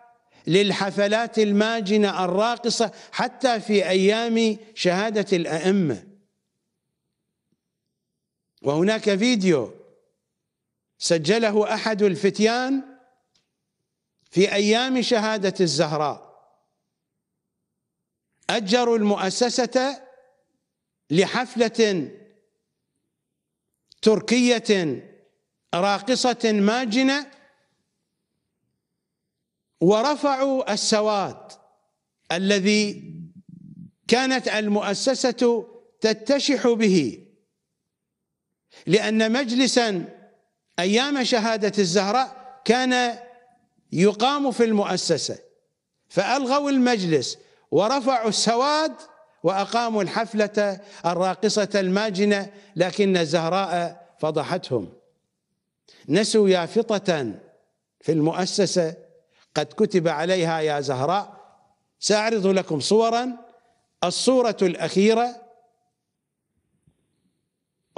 للحفلات الماجنة الراقصة حتى في أيام شهادة الأئمة وهناك فيديو سجله احد الفتيان في ايام شهاده الزهراء اجروا المؤسسه لحفله تركيه راقصه ماجنه ورفعوا السواد الذي كانت المؤسسه تتشح به لان مجلسا أيام شهادة الزهراء كان يقام في المؤسسة فألغوا المجلس ورفعوا السواد وأقاموا الحفلة الراقصة الماجنة لكن الزهراء فضحتهم نسوا يافطة في المؤسسة قد كتب عليها يا زهراء سأعرض لكم صورا الصورة الأخيرة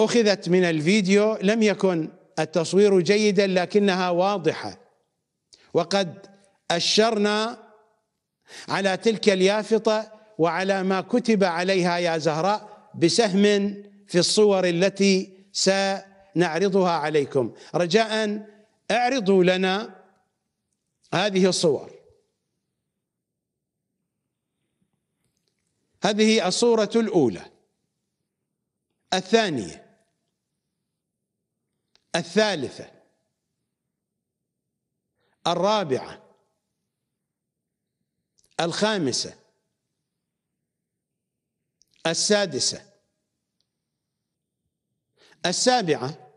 أخذت من الفيديو لم يكن التصوير جيدا لكنها واضحه وقد اشرنا على تلك اليافطه وعلى ما كتب عليها يا زهراء بسهم في الصور التي سنعرضها عليكم رجاء اعرضوا لنا هذه الصور هذه الصوره الاولى الثانيه الثالثة الرابعة الخامسة السادسة السابعة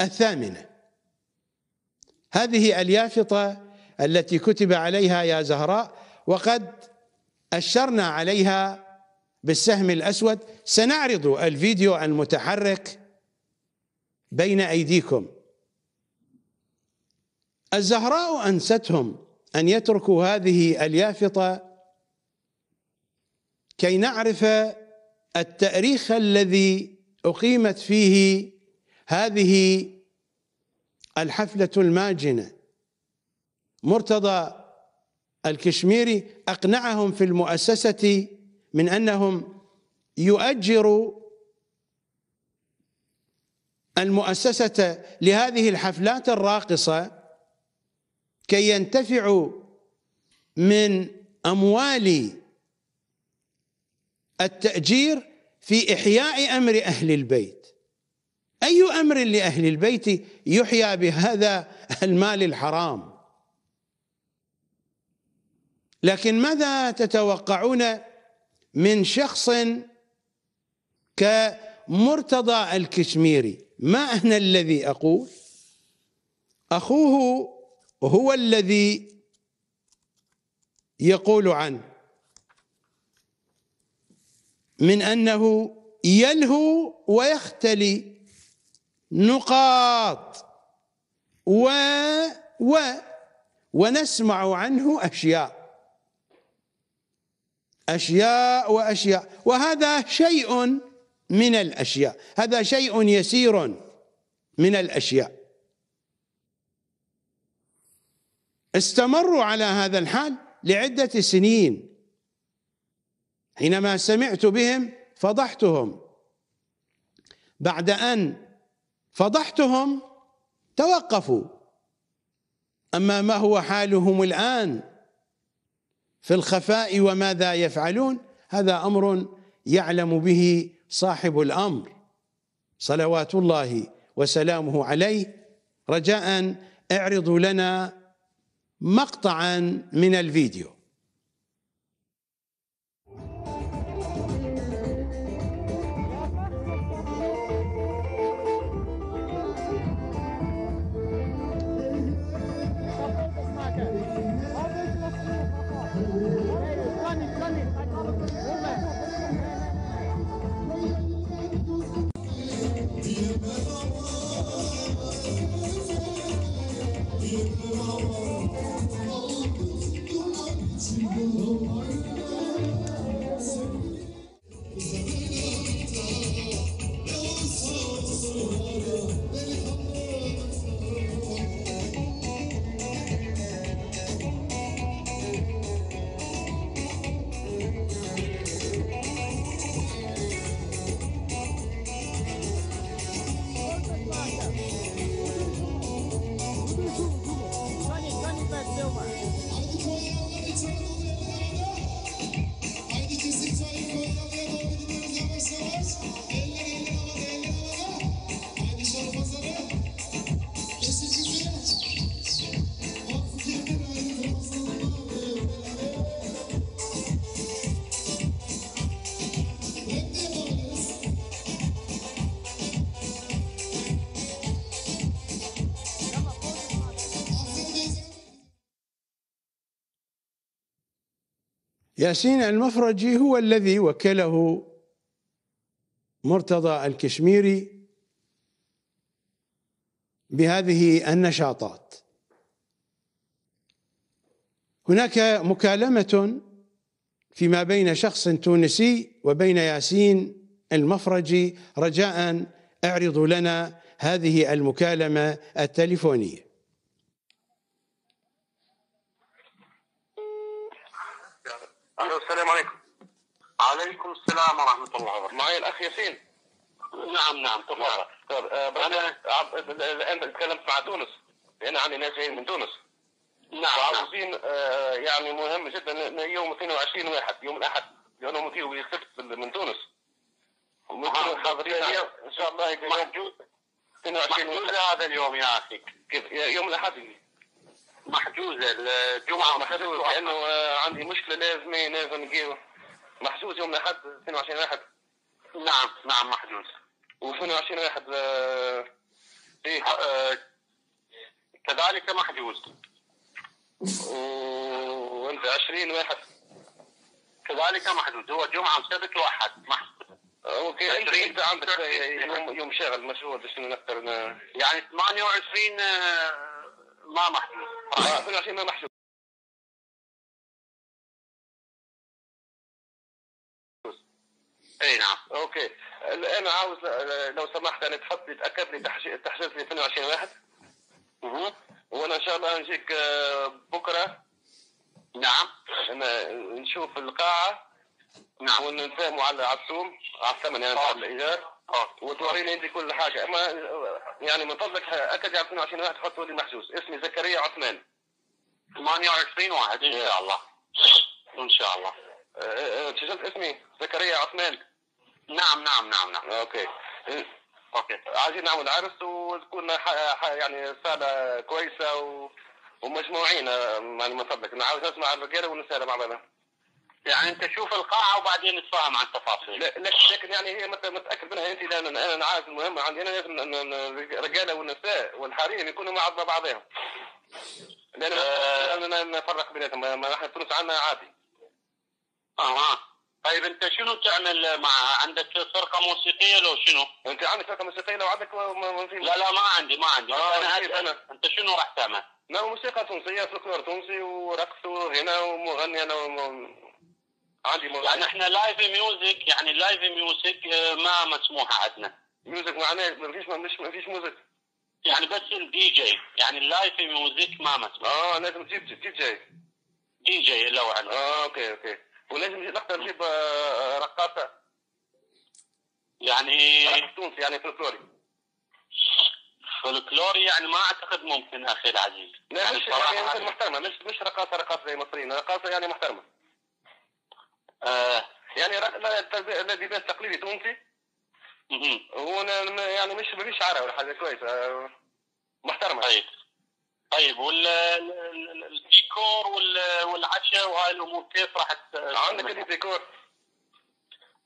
الثامنة هذه اليافطة التي كتب عليها يا زهراء وقد أشرنا عليها بالسهم الأسود سنعرض الفيديو المتحرك بين أيديكم الزهراء أنستهم أن يتركوا هذه اليافطة كي نعرف التاريخ الذي أقيمت فيه هذه الحفلة الماجنة مرتضى الكشميري أقنعهم في المؤسسة من انهم يؤجروا المؤسسه لهذه الحفلات الراقصه كي ينتفعوا من اموال التاجير في احياء امر اهل البيت اي امر لاهل البيت يحيى بهذا المال الحرام لكن ماذا تتوقعون من شخص كمرتضى الكشميري ما أنا الذي أقول أخوه هو الذي يقول عنه من أنه يلهو ويختلي نقاط و و ونسمع عنه أشياء أشياء وأشياء وهذا شيء من الأشياء هذا شيء يسير من الأشياء استمروا على هذا الحال لعدة سنين حينما سمعت بهم فضحتهم بعد أن فضحتهم توقفوا أما ما هو حالهم الآن في الخفاء وماذا يفعلون هذا امر يعلم به صاحب الامر صلوات الله وسلامه عليه رجاء اعرضوا لنا مقطعا من الفيديو ياسين المفرجي هو الذي وكله مرتضى الكشميري بهذه النشاطات هناك مكالمة فيما بين شخص تونسي وبين ياسين المفرجي رجاء اعرضوا لنا هذه المكالمة التليفونية الو السلام عليكم عليكم السلام ورحمه الله وبركاته معي الاخ ياسين نعم نعم تفضل نعم. طيب، آه، انا الان تكلمت مع تونس لان عندي ناس جايين من تونس نعم, نعم. وعاوزين آه يعني مهم جدا يوم 22 واحد يوم الاحد لانهم فيه السبت من تونس وممكن نعم، حاضرين ان شاء الله موجود 22 هذا اليوم يا اخي يوم الاحد محجوزه الجمعه محجوزه لانه عندي مشكله لازم إيه، لازم نجيو محجوز يوم الاحد 22 واحد نعم نعم محجوز و22 واحد آه، ايه آه، كذلك محجوز وانت 20 واحد كذلك محدود هو جمعه وسبت واحد محدود اوكي انت, انت عندك يوم, شغل مشغول باش نقدر يعني 28 آه، ما محدود آه، ما اي نعم اوكي انا عاوز لو سمحت انا تحط لي تاكد لي تحجز لي 22 واحد اها وانا ان شاء الله نجيك آه، بكره نعم نشوف القاعه نعم ونتفاهموا على السوم على الثمن يعني على الايجار اه، وتوريني انت كل حاجه اما يعني من فضلك اكد على 22 واحد حط لي محجوز اسمي زكريا عثمان 28 واحد ان شاء الله ان شاء الله آه، آه، سجلت اسمي زكريا عثمان نعم نعم نعم نعم اوكي اوكي عايزين نعمل عرس وتكون يعني رساله كويسه و... ومجموعين يعني من فضلك نعاود نسمع الرجاله ونسال مع بعضنا يعني انت شوف القاعه وبعدين نتفاهم عن التفاصيل لكن يعني هي متاكد منها انت لان انا عارف المهمه عندي انا لازم الرجاله والنساء والحريم يكونوا مع بعضهم لان أه نفرق بيناتهم ما نحن تونس عندنا عادي اها طيب انت شنو تعمل مع عندك فرقه موسيقيه لو شنو؟ انت عندك فرقه موسيقيه لو عندك ما في لا لا ما عندي ما عندي آه انا هسأل أنا. انت شنو راح تعمل؟ لا موسيقى تونسيه فلكلور تونسي ورقص وغنى ومغني انا عادي ما يعني احنا لايف ميوزك يعني لايف آه، ميوزك ما مسموحه عندنا ميوزك معناه ما فيش ما فيش ميوزك يعني بس الدي جي يعني اللايف ميوزك ما مسموح اه لازم تجيب دي جي دي جي لو عندك اه اوكي اوكي ولازم نقدر نجيب آه، رقاصه يعني تونسي يعني فلكلوري فلكلوري يعني ما اعتقد ممكن اخي العزيز لا يعني مش يعني محترمه مش مش رقاصه رقاصه زي المصريين رقاصه يعني محترمه آه، يعني لباس تقليدي تونسي وانا يعني مش مش عربي ولا حاجه كويسه آه، محترمه طيب طيب والديكور والعشاء وهاي الامور كيف راح عندك ديكور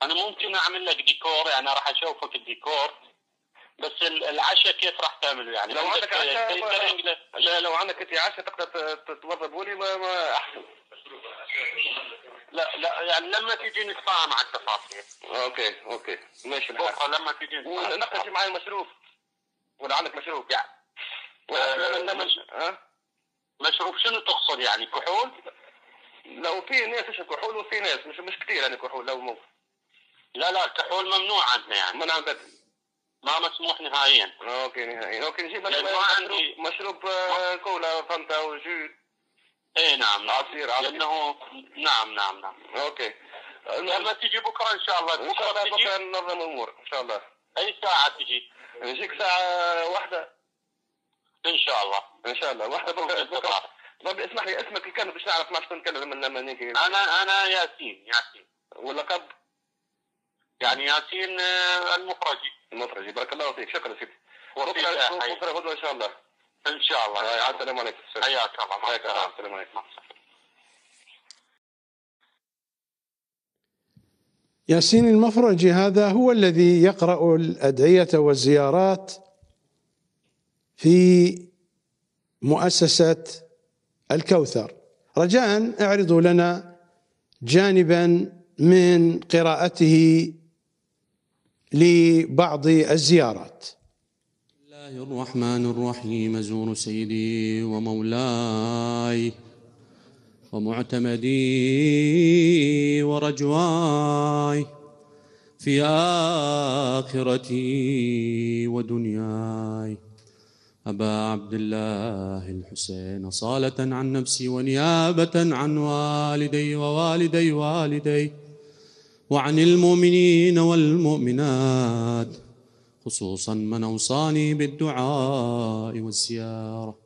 انا ممكن اعمل لك ديكور يعني راح اشوفك الديكور بس العشاء كيف راح تعمله يعني لو عندك عشاء لا لو عندك انت عشاء تقدر تتوضب بولي ما, ما احسن لا لا يعني لما تيجي نتفاهم مع التفاصيل اوكي اوكي ماشي بكره لما تيجي نتفاهم معي المشروب ولا عندك مشروب يعني آه، مشروب شنو تقصد يعني كحول؟ لو في ناس يشرب كحول وفي ناس مش مش كثير يعني كحول لو مو لا لا الكحول ممنوع عندنا يعني منع بدني ما مسموح نهائيا اوكي نهائيا اوكي نجيب مثلا عندي مشروب آه، كولا فانتا وجو اي نعم،, نعم عصير عصير لانه نعم نعم نعم اوكي لما تجي بكره ان شاء الله بكره بكره ننظم الامور ان شاء الله اي ساعه تجي؟ نجيك ساعه واحده ان شاء الله ان شاء الله واحده بكره بكره طب اسمح لي اسمك الكلب باش نعرف مع شكون نتكلم لما نيجي انا انا ياسين ياسين واللقب يعني ياسين آه، المخرجي المطرجي بارك الله فيك شكرا سيدي وربنا بكره غدوه ان شاء الله ان شاء الله آه، السلام عليكم حياك الله حياك الله السلام عليكم ياسين المفرجي هذا هو الذي يقرأ الأدعية والزيارات في مؤسسة الكوثر رجاء اعرضوا لنا جانبا من قراءته لبعض الزيارات الله الرحمن الرحيم أزور سيدي ومولاي ومعتمدي ورجواي في آخرتي ودنياي أبا عبد الله الحسين صالة عن نفسي ونيابة عن والدي ووالدي والدي وعن المؤمنين والمؤمنات خصوصا من أوصاني بالدعاء والزيارة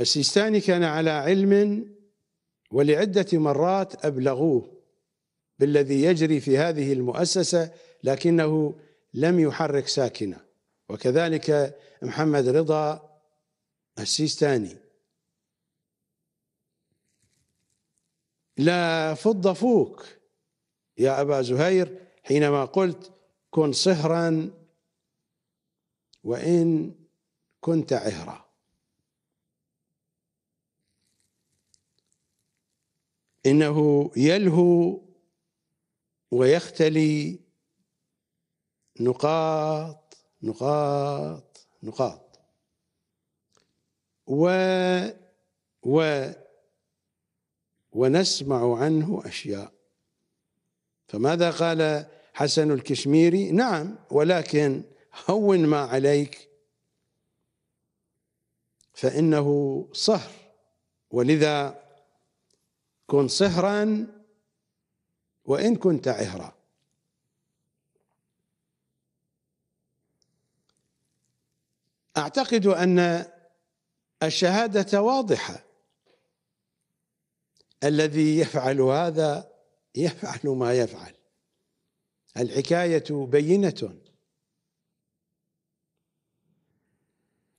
السيستاني كان على علم ولعدة مرات أبلغوه بالذي يجري في هذه المؤسسة لكنه لم يحرك ساكنة وكذلك محمد رضا السيستاني لا فض فوك يا أبا زهير حينما قلت كن صهرا وإن كنت عهرا إنه يلهو ويختلي نقاط نقاط نقاط و و ونسمع عنه أشياء فماذا قال حسن الكشميري نعم ولكن هون ما عليك فإنه صهر ولذا كن صهرا وإن كنت عهرا أعتقد أن الشهادة واضحة الذي يفعل هذا يفعل ما يفعل الحكاية بينة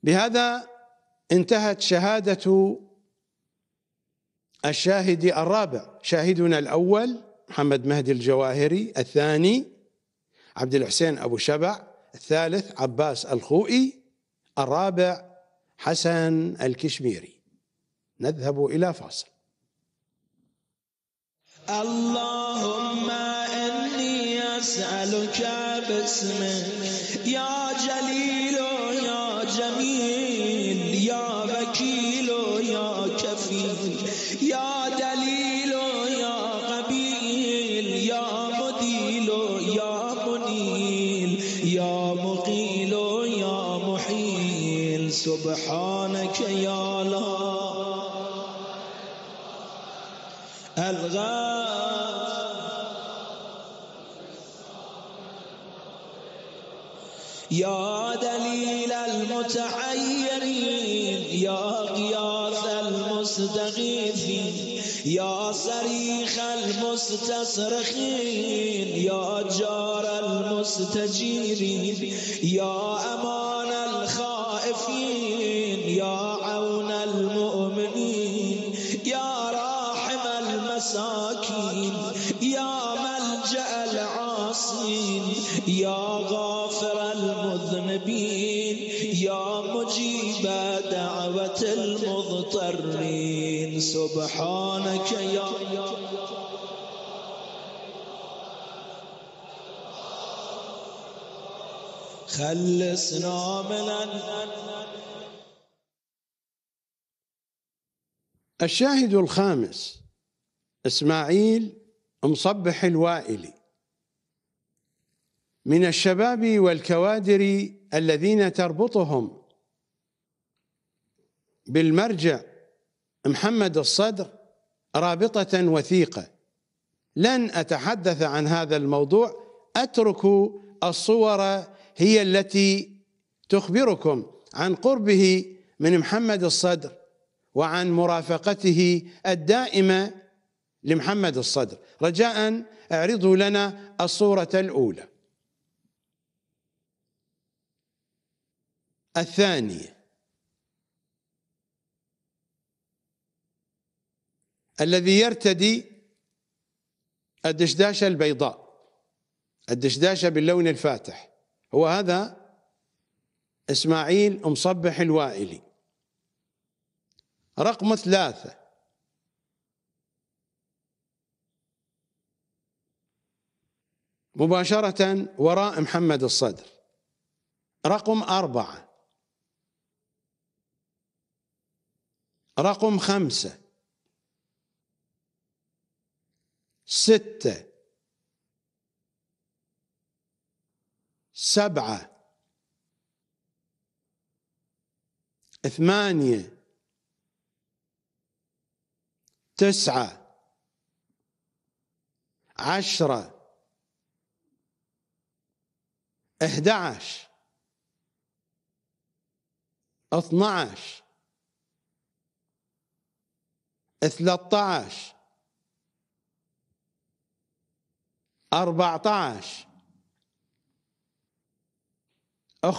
بهذا انتهت شهادة الشاهد الرابع شاهدنا الأول محمد مهدي الجواهري الثاني عبد الحسين أبو شبع الثالث عباس الخوئي الرابع حسن الكشميري نذهب إلى فاصل اللهم إني أسألك باسمك يا جليل يا جميل يا وكيل يا كفيل يا دليل يا قبيل يا مديل يا منيل يا مقيل يا محيل سبحانك يا الله الغالي يا دليل المتحيرين يا قياس المستغيثين يا صريخ المستصرخين يا جار المستجيرين يا أمان المبين يا مجيب دعوة المضطرين سبحانك يا خلصنا من الشاهد الخامس اسماعيل مصبح الوائلي من الشباب والكوادر الذين تربطهم بالمرجع محمد الصدر رابطة وثيقة لن أتحدث عن هذا الموضوع أترك الصور هي التي تخبركم عن قربه من محمد الصدر وعن مرافقته الدائمة لمحمد الصدر رجاء اعرضوا لنا الصورة الأولى الثاني الذي يرتدي الدشداشة البيضاء الدشداشة باللون الفاتح هو هذا إسماعيل مصبح الوائلي رقم ثلاثة مباشرة وراء محمد الصدر رقم أربعة رقم خمسة ستة سبعة ثمانية تسعة عشرة احدعش عشر اثنى عشر 13 14 15 16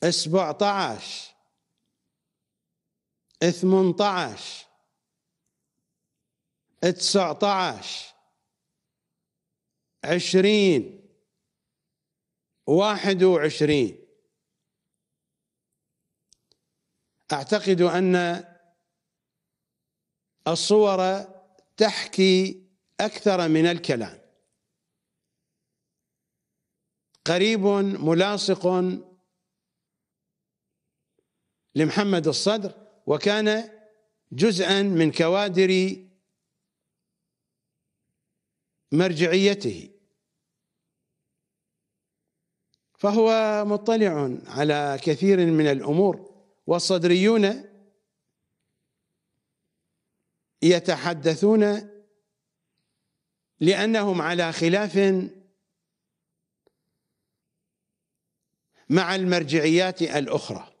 17 18 19 20 واحد وعشرين أعتقد أن الصور تحكي أكثر من الكلام قريب ملاصق لمحمد الصدر وكان جزءا من كوادر مرجعيته فهو مطلع على كثير من الامور والصدريون يتحدثون لانهم على خلاف مع المرجعيات الاخرى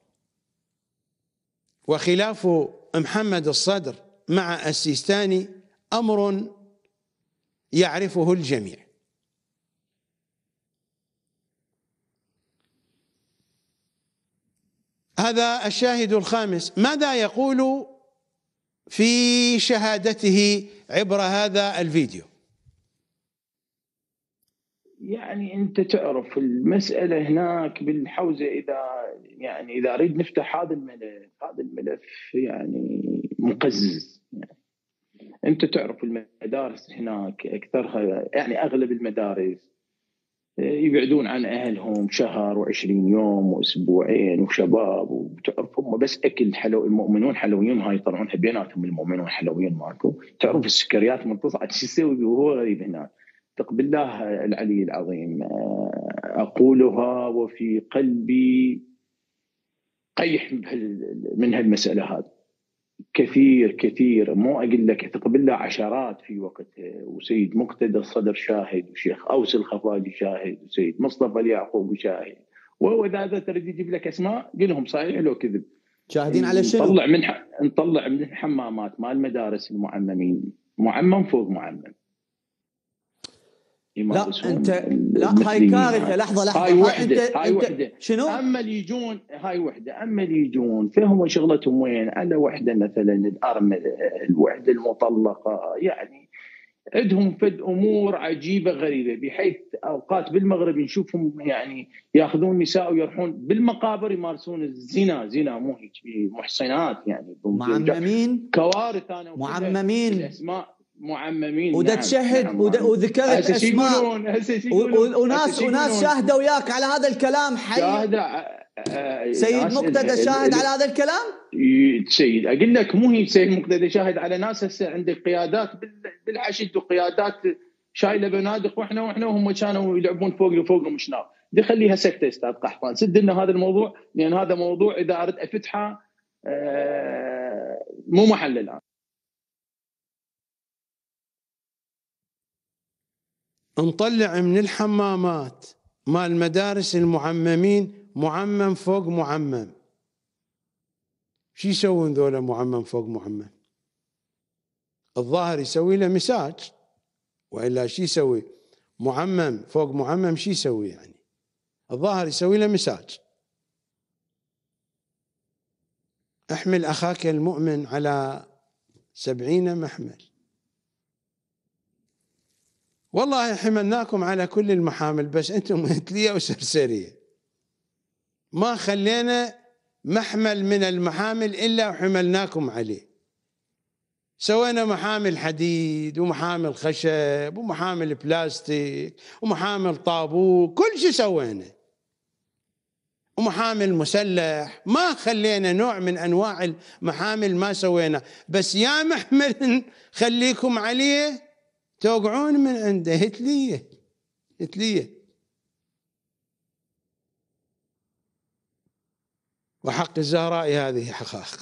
وخلاف محمد الصدر مع السيستاني امر يعرفه الجميع هذا الشاهد الخامس ماذا يقول في شهادته عبر هذا الفيديو يعني انت تعرف المساله هناك بالحوزه اذا يعني اذا اريد نفتح هذا الملف هذا الملف يعني مقزز يعني انت تعرف المدارس هناك اكثرها يعني اغلب المدارس يبعدون عن اهلهم شهر و20 يوم واسبوعين وشباب وتعرف هم بس اكل حلو المؤمنون حلويين هاي يطلعونها بيناتهم المؤمنون حلويين مالكم تعرف السكريات من تصعد شو يسوي وهو غريب هناك ثق بالله العلي العظيم آه، اقولها وفي قلبي قيح من هالمساله هذه كثير كثير مو اقول لك اثق بالله عشرات في وقتها وسيد مقتدى الصدر شاهد وشيخ اوس الخفاجي شاهد وسيد مصطفى اليعقوب شاهد وهو اذا تريد يجيب لك اسماء قلهم صحيح لو كذب شاهدين على شنو؟ نطلع من ح... نطلع من الحمامات مال مدارس المعممين معمم فوق معمم لا انت لا هاي كارثه لحظه لحظه هاي وحده انت هاي وحده شنو؟ اما اللي يجون هاي وحده اما اللي يجون فهم شغلتهم وين؟ على وحده مثلا الارمله الوحده المطلقه يعني عندهم فد امور عجيبه غريبه بحيث اوقات بالمغرب نشوفهم يعني ياخذون نساء ويروحون بالمقابر يمارسون الزنا زنا مو هيك محصنات يعني معممين كوارث انا معممين الاسماء معممين وده نعم. تشهد نعم. وده وذكرت اسماء وناس وناس شاهدوا وياك على هذا الكلام حي شاهد آه، آه، سيد مقتدى شاهد على هذا الكلام؟ سيد اقول لك مو هي سيد مقتدى شاهد على ناس هسه عندك قيادات بالعشد وقيادات شايله بنادق واحنا واحنا وهم كانوا يلعبون فوق مش ومشناق دي خليها سكته استاذ قحطان سد لنا هذا الموضوع لان هذا موضوع اذا اردت افتحه آه، مو محل الان نطلع من الحمامات مال المدارس المعممين معمم فوق معمم شو يسوون ذولا معمم فوق معمم الظاهر يسوي له مساج والا شو يسوي معمم فوق معمم شو يسوي يعني الظاهر يسوي له مساج احمل اخاك المؤمن على سبعين محمل والله حملناكم على كل المحامل بس انتم مثليه <laughs> وسرسريه ما خلينا محمل من المحامل الا وحملناكم عليه سوينا محامل حديد ومحامل خشب ومحامل بلاستيك ومحامل طابوق كل شيء سوينا ومحامل مسلح ما خلينا نوع من انواع المحامل ما سوينا بس يا محمل <laughs> خليكم عليه توقعون من عنده هتلية هتلية وحق الزهراء هذه حقائق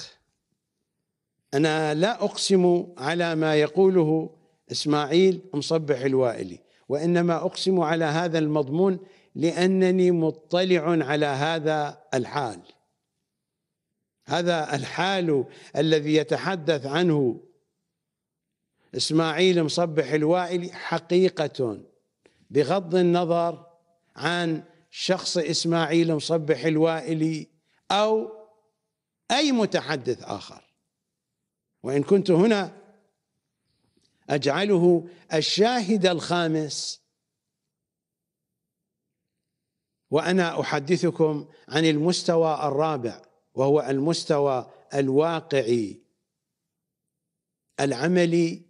أنا لا أقسم على ما يقوله إسماعيل مصبح الوائلي وإنما أقسم على هذا المضمون لأنني مطلع على هذا الحال هذا الحال الذي يتحدث عنه إسماعيل مصبح الوائلي حقيقة بغض النظر عن شخص إسماعيل مصبح الوائلي أو أي متحدث آخر وإن كنت هنا أجعله الشاهد الخامس وأنا أحدثكم عن المستوى الرابع وهو المستوى الواقعي العملي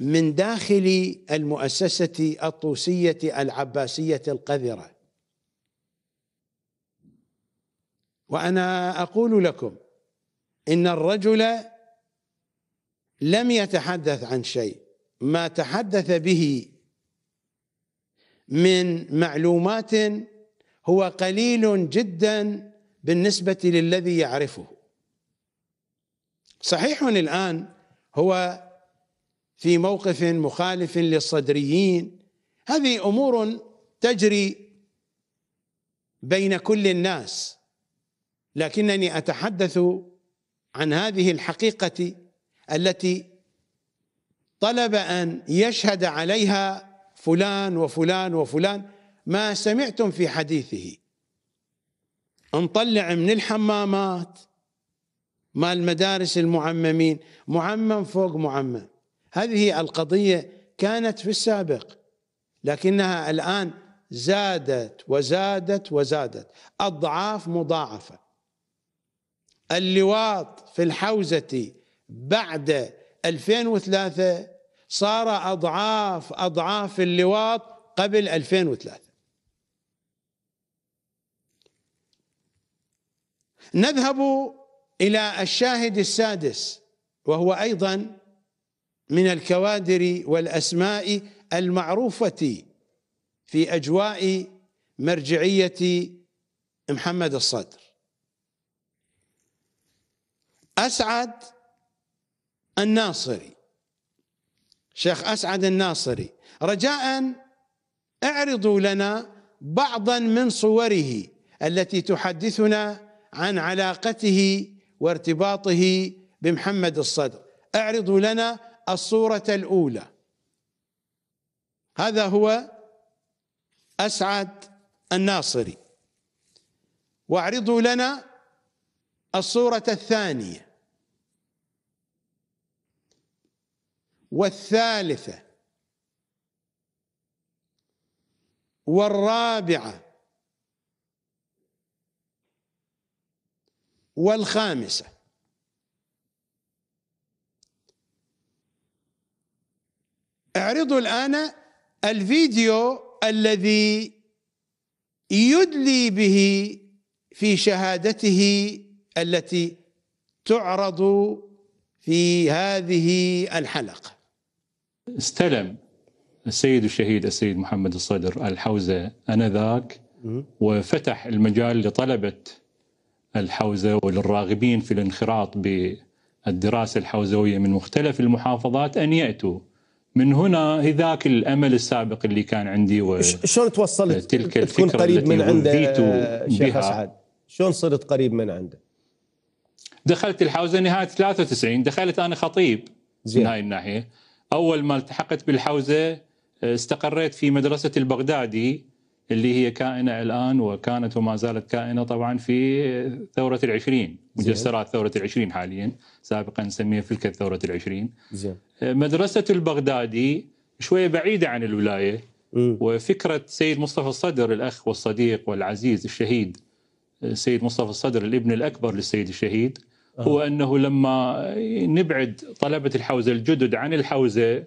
من داخل المؤسسة الطوسية العباسية القذرة وأنا أقول لكم إن الرجل لم يتحدث عن شيء ما تحدث به من معلومات هو قليل جدا بالنسبة للذي يعرفه صحيح الآن هو في موقف مخالف للصدريين هذه امور تجري بين كل الناس لكنني اتحدث عن هذه الحقيقه التي طلب ان يشهد عليها فلان وفلان وفلان ما سمعتم في حديثه نطلع من الحمامات مال مدارس المعممين معمم فوق معمم هذه القضية كانت في السابق لكنها الآن زادت وزادت وزادت أضعاف مضاعفة اللواط في الحوزة بعد 2003 صار أضعاف أضعاف اللواط قبل 2003 نذهب إلى الشاهد السادس وهو أيضا من الكوادر والأسماء المعروفة في أجواء مرجعية محمد الصدر أسعد الناصري شيخ أسعد الناصري رجاء اعرضوا لنا بعضا من صوره التي تحدثنا عن علاقته وارتباطه بمحمد الصدر اعرضوا لنا الصورة الأولى هذا هو أسعد الناصري واعرضوا لنا الصورة الثانية والثالثة والرابعة والخامسة اعرضوا الآن الفيديو الذي يدلي به في شهادته التي تعرض في هذه الحلقة استلم السيد الشهيد السيد محمد الصدر الحوزة أنذاك وفتح المجال لطلبة الحوزة وللراغبين في الانخراط بالدراسة الحوزوية من مختلف المحافظات أن يأتوا من هنا هذاك الامل السابق اللي كان عندي و شلون توصلت تلك الفكره تكون قريب التي من عنده شيخ اسعد شلون صرت قريب من عنده؟ دخلت الحوزه نهايه 93 دخلت انا خطيب زين. من هاي الناحيه اول ما التحقت بالحوزه آه، استقريت في مدرسه البغدادي اللي هي كائنة الآن وكانت وما زالت كائنة طبعا في ثورة العشرين مجسرات ثورة العشرين حاليا سابقا نسميها فلكة ثورة العشرين زين. آه، مدرسة البغدادي شوية بعيدة عن الولاية وفكرة سيد مصطفى الصدر الأخ والصديق والعزيز الشهيد السيد آه، مصطفى الصدر الابن الأكبر للسيد الشهيد هو أنه لما نبعد طلبة الحوزة الجدد عن الحوزة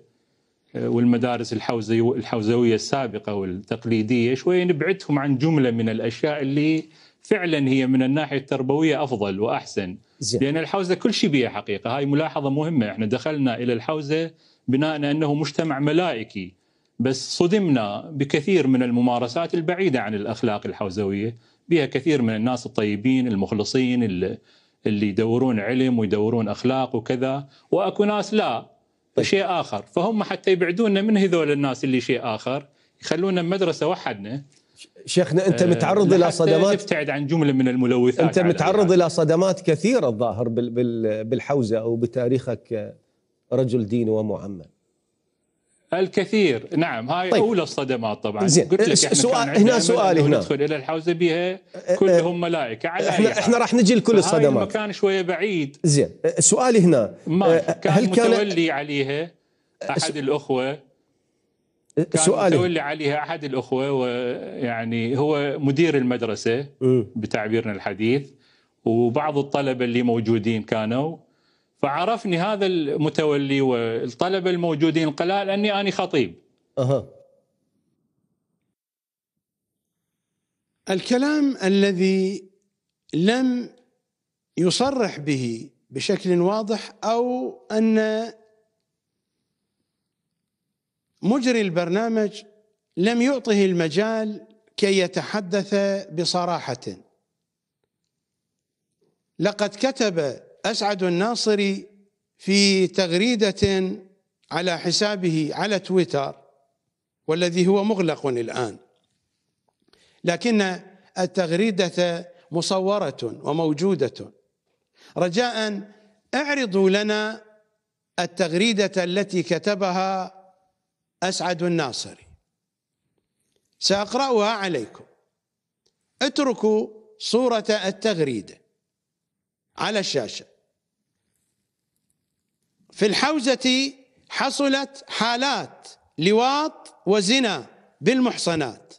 والمدارس الحوزويه السابقه والتقليديه شويه نبعدهم عن جمله من الاشياء اللي فعلا هي من الناحيه التربويه افضل واحسن زي. لان الحوزه كل شيء بها حقيقه هاي ملاحظه مهمه احنا دخلنا الى الحوزه بناء انه مجتمع ملائكي بس صدمنا بكثير من الممارسات البعيده عن الاخلاق الحوزويه بها كثير من الناس الطيبين المخلصين اللي يدورون علم ويدورون اخلاق وكذا واكو ناس لا شيء اخر فهم حتى يبعدونا من هذول الناس اللي شيء اخر يخلونا مدرسه وحدنا شيخنا انت آه، متعرض الى صدمات تبتعد عن جمله من الملوثات انت متعرض الى صدمات كثيره الظاهر بالحوزه او بتاريخك رجل دين ومعمم الكثير نعم هاي طيب. اولى الصدمات طبعا زين. قلت لك احنا سؤال هنا سؤال هنا ندخل الى الحوزه بها إيه، أه، أه، كلهم ملائكه على احنا احنا راح نجي لكل الصدمات المكان شويه بعيد زين أه، سؤالي هنا كان هل كان متولي عليها احد س... الاخوه كان سؤالي متولي عليها احد الاخوه ويعني هو مدير المدرسه بتعبيرنا الحديث وبعض الطلبه اللي موجودين كانوا فعرفني هذا المتولي والطلبه الموجودين القلال اني اني خطيب. أه. الكلام الذي لم يصرح به بشكل واضح او ان مجري البرنامج لم يعطه المجال كي يتحدث بصراحه لقد كتب أسعد الناصري في تغريدة على حسابه على تويتر والذي هو مغلق الآن لكن التغريدة مصورة وموجودة رجاء اعرضوا لنا التغريدة التي كتبها أسعد الناصري سأقرأها عليكم اتركوا صورة التغريدة على الشاشة في الحوزة حصلت حالات لواط وزنا بالمحصنات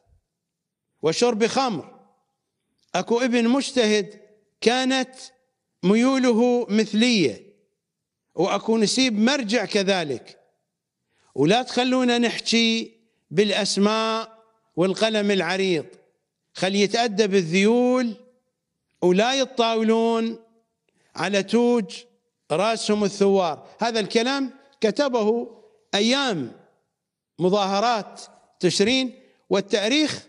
وشرب خمر اكو ابن مجتهد كانت ميوله مثليه واكو نسيب مرجع كذلك ولا تخلونا نحكي بالاسماء والقلم العريض خل يتادب الذيول ولا يتطاولون على توج راسهم الثوار هذا الكلام كتبه أيام مظاهرات تشرين والتاريخ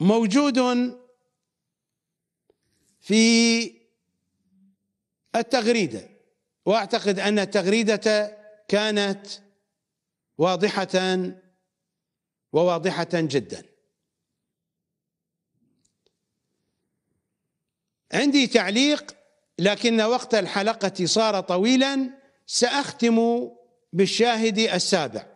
موجود في التغريده واعتقد ان التغريده كانت واضحه وواضحه جدا عندي تعليق لكن وقت الحلقة صار طويلا سأختم بالشاهد السابع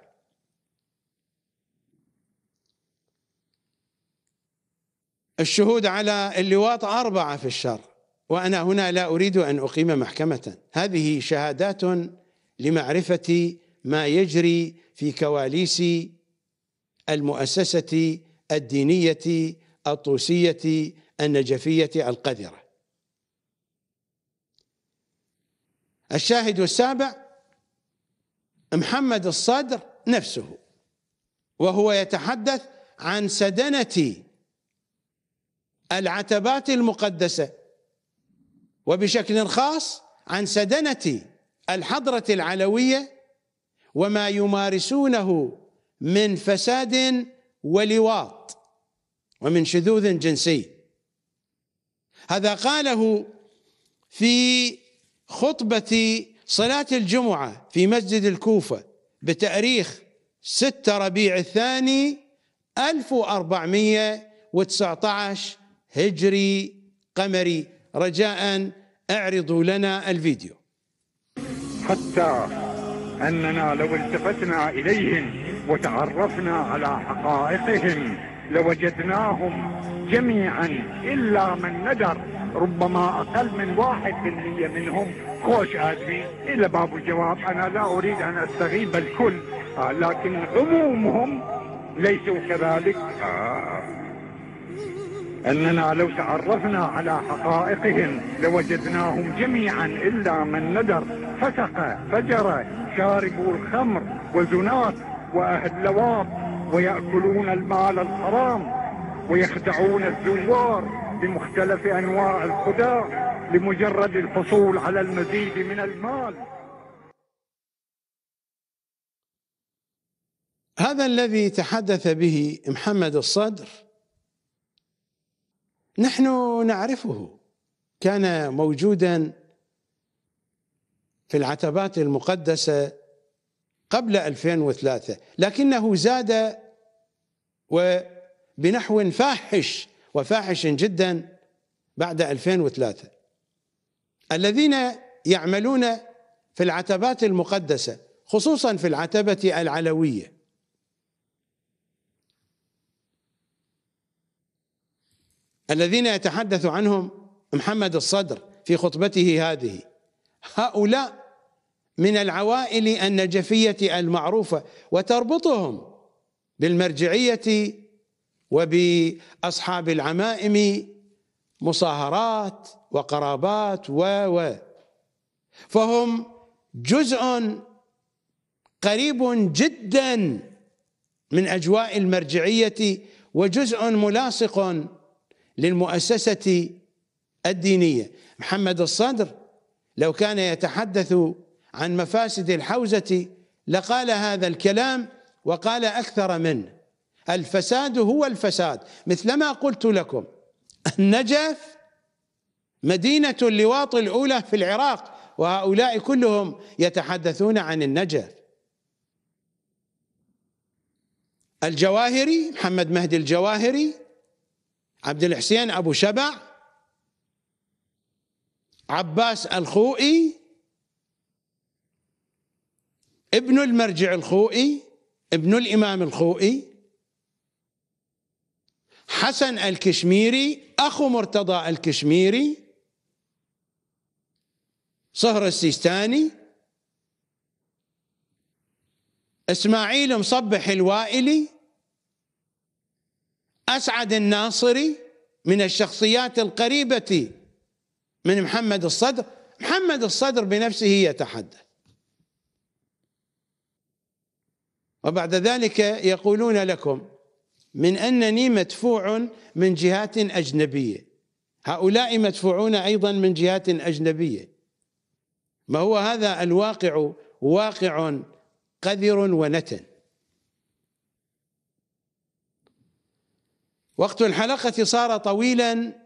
الشهود على اللواط أربعة في الشر وأنا هنا لا أريد أن أقيم محكمة هذه شهادات لمعرفة ما يجري في كواليس المؤسسة الدينية الطوسية النجفية القذرة الشاهد السابع محمد الصدر نفسه وهو يتحدث عن سدنة العتبات المقدسة وبشكل خاص عن سدنة الحضرة العلوية وما يمارسونه من فساد ولواط ومن شذوذ جنسي هذا قاله في خطبة صلاة الجمعة في مسجد الكوفة بتاريخ 6 ربيع الثاني 1419 هجري قمري رجاء اعرضوا لنا الفيديو حتى أننا لو التفتنا إليهم وتعرفنا على حقائقهم لوجدناهم جميعا إلا من ندر ربما أقل من واحد بالمية منهم خوش آدمي إلى باب الجواب أنا لا أريد أن أستغيب الكل آه، لكن عمومهم ليسوا كذلك آه. أننا لو تعرفنا على حقائقهم لوجدناهم جميعا إلا من ندر فسق فجر شاربوا الخمر وزنات وأهل لواط ويأكلون المال الحرام ويخدعون الزوار بمختلف أنواع الخداع لمجرد الحصول على المزيد من المال هذا الذي تحدث به محمد الصدر نحن نعرفه كان موجودا في العتبات المقدسه قبل 2003 لكنه زاد وبنحو فاحش وفاحش جدا بعد 2003 الذين يعملون في العتبات المقدسه خصوصا في العتبه العلويه الذين يتحدث عنهم محمد الصدر في خطبته هذه هؤلاء من العوائل النجفيه المعروفه وتربطهم بالمرجعيه وبأصحاب العمائم مصاهرات وقرابات و و فهم جزء قريب جدا من أجواء المرجعية وجزء ملاصق للمؤسسة الدينية محمد الصدر لو كان يتحدث عن مفاسد الحوزة لقال هذا الكلام وقال أكثر منه الفساد هو الفساد مثلما قلت لكم النجف مدينة اللواط الأولى في العراق وهؤلاء كلهم يتحدثون عن النجف الجواهري محمد مهدي الجواهري عبد الحسين أبو شبع عباس الخوئي ابن المرجع الخوئي ابن الإمام الخوئي حسن الكشميري أخو مرتضى الكشميري صهر السيستاني إسماعيل مصبح الوائلي أسعد الناصري من الشخصيات القريبة من محمد الصدر محمد الصدر بنفسه يتحدث وبعد ذلك يقولون لكم من أنني مدفوع من جهات أجنبية هؤلاء مدفوعون أيضا من جهات أجنبية ما هو هذا الواقع واقع قذر ونتن وقت الحلقة صار طويلا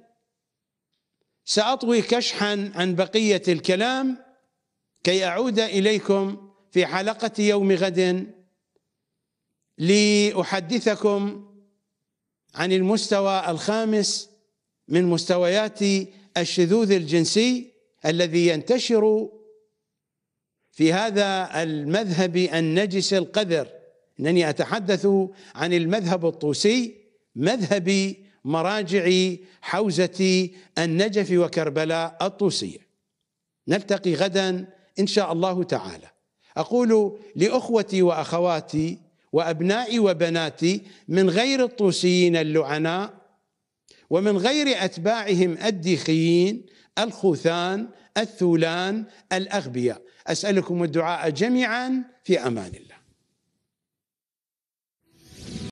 سأطوي كشحا عن بقية الكلام كي أعود إليكم في حلقة يوم غد لأحدثكم عن المستوى الخامس من مستويات الشذوذ الجنسي الذي ينتشر في هذا المذهب النجس القذر انني اتحدث عن المذهب الطوسي مذهب مراجع حوزه النجف وكربلاء الطوسيه نلتقي غدا ان شاء الله تعالى اقول لاخوتي واخواتي وأبنائي وبناتي من غير الطوسيين اللعناء ومن غير أتباعهم الديخيين الخوثان الثولان الأغبياء أسألكم الدعاء جميعا في أمان الله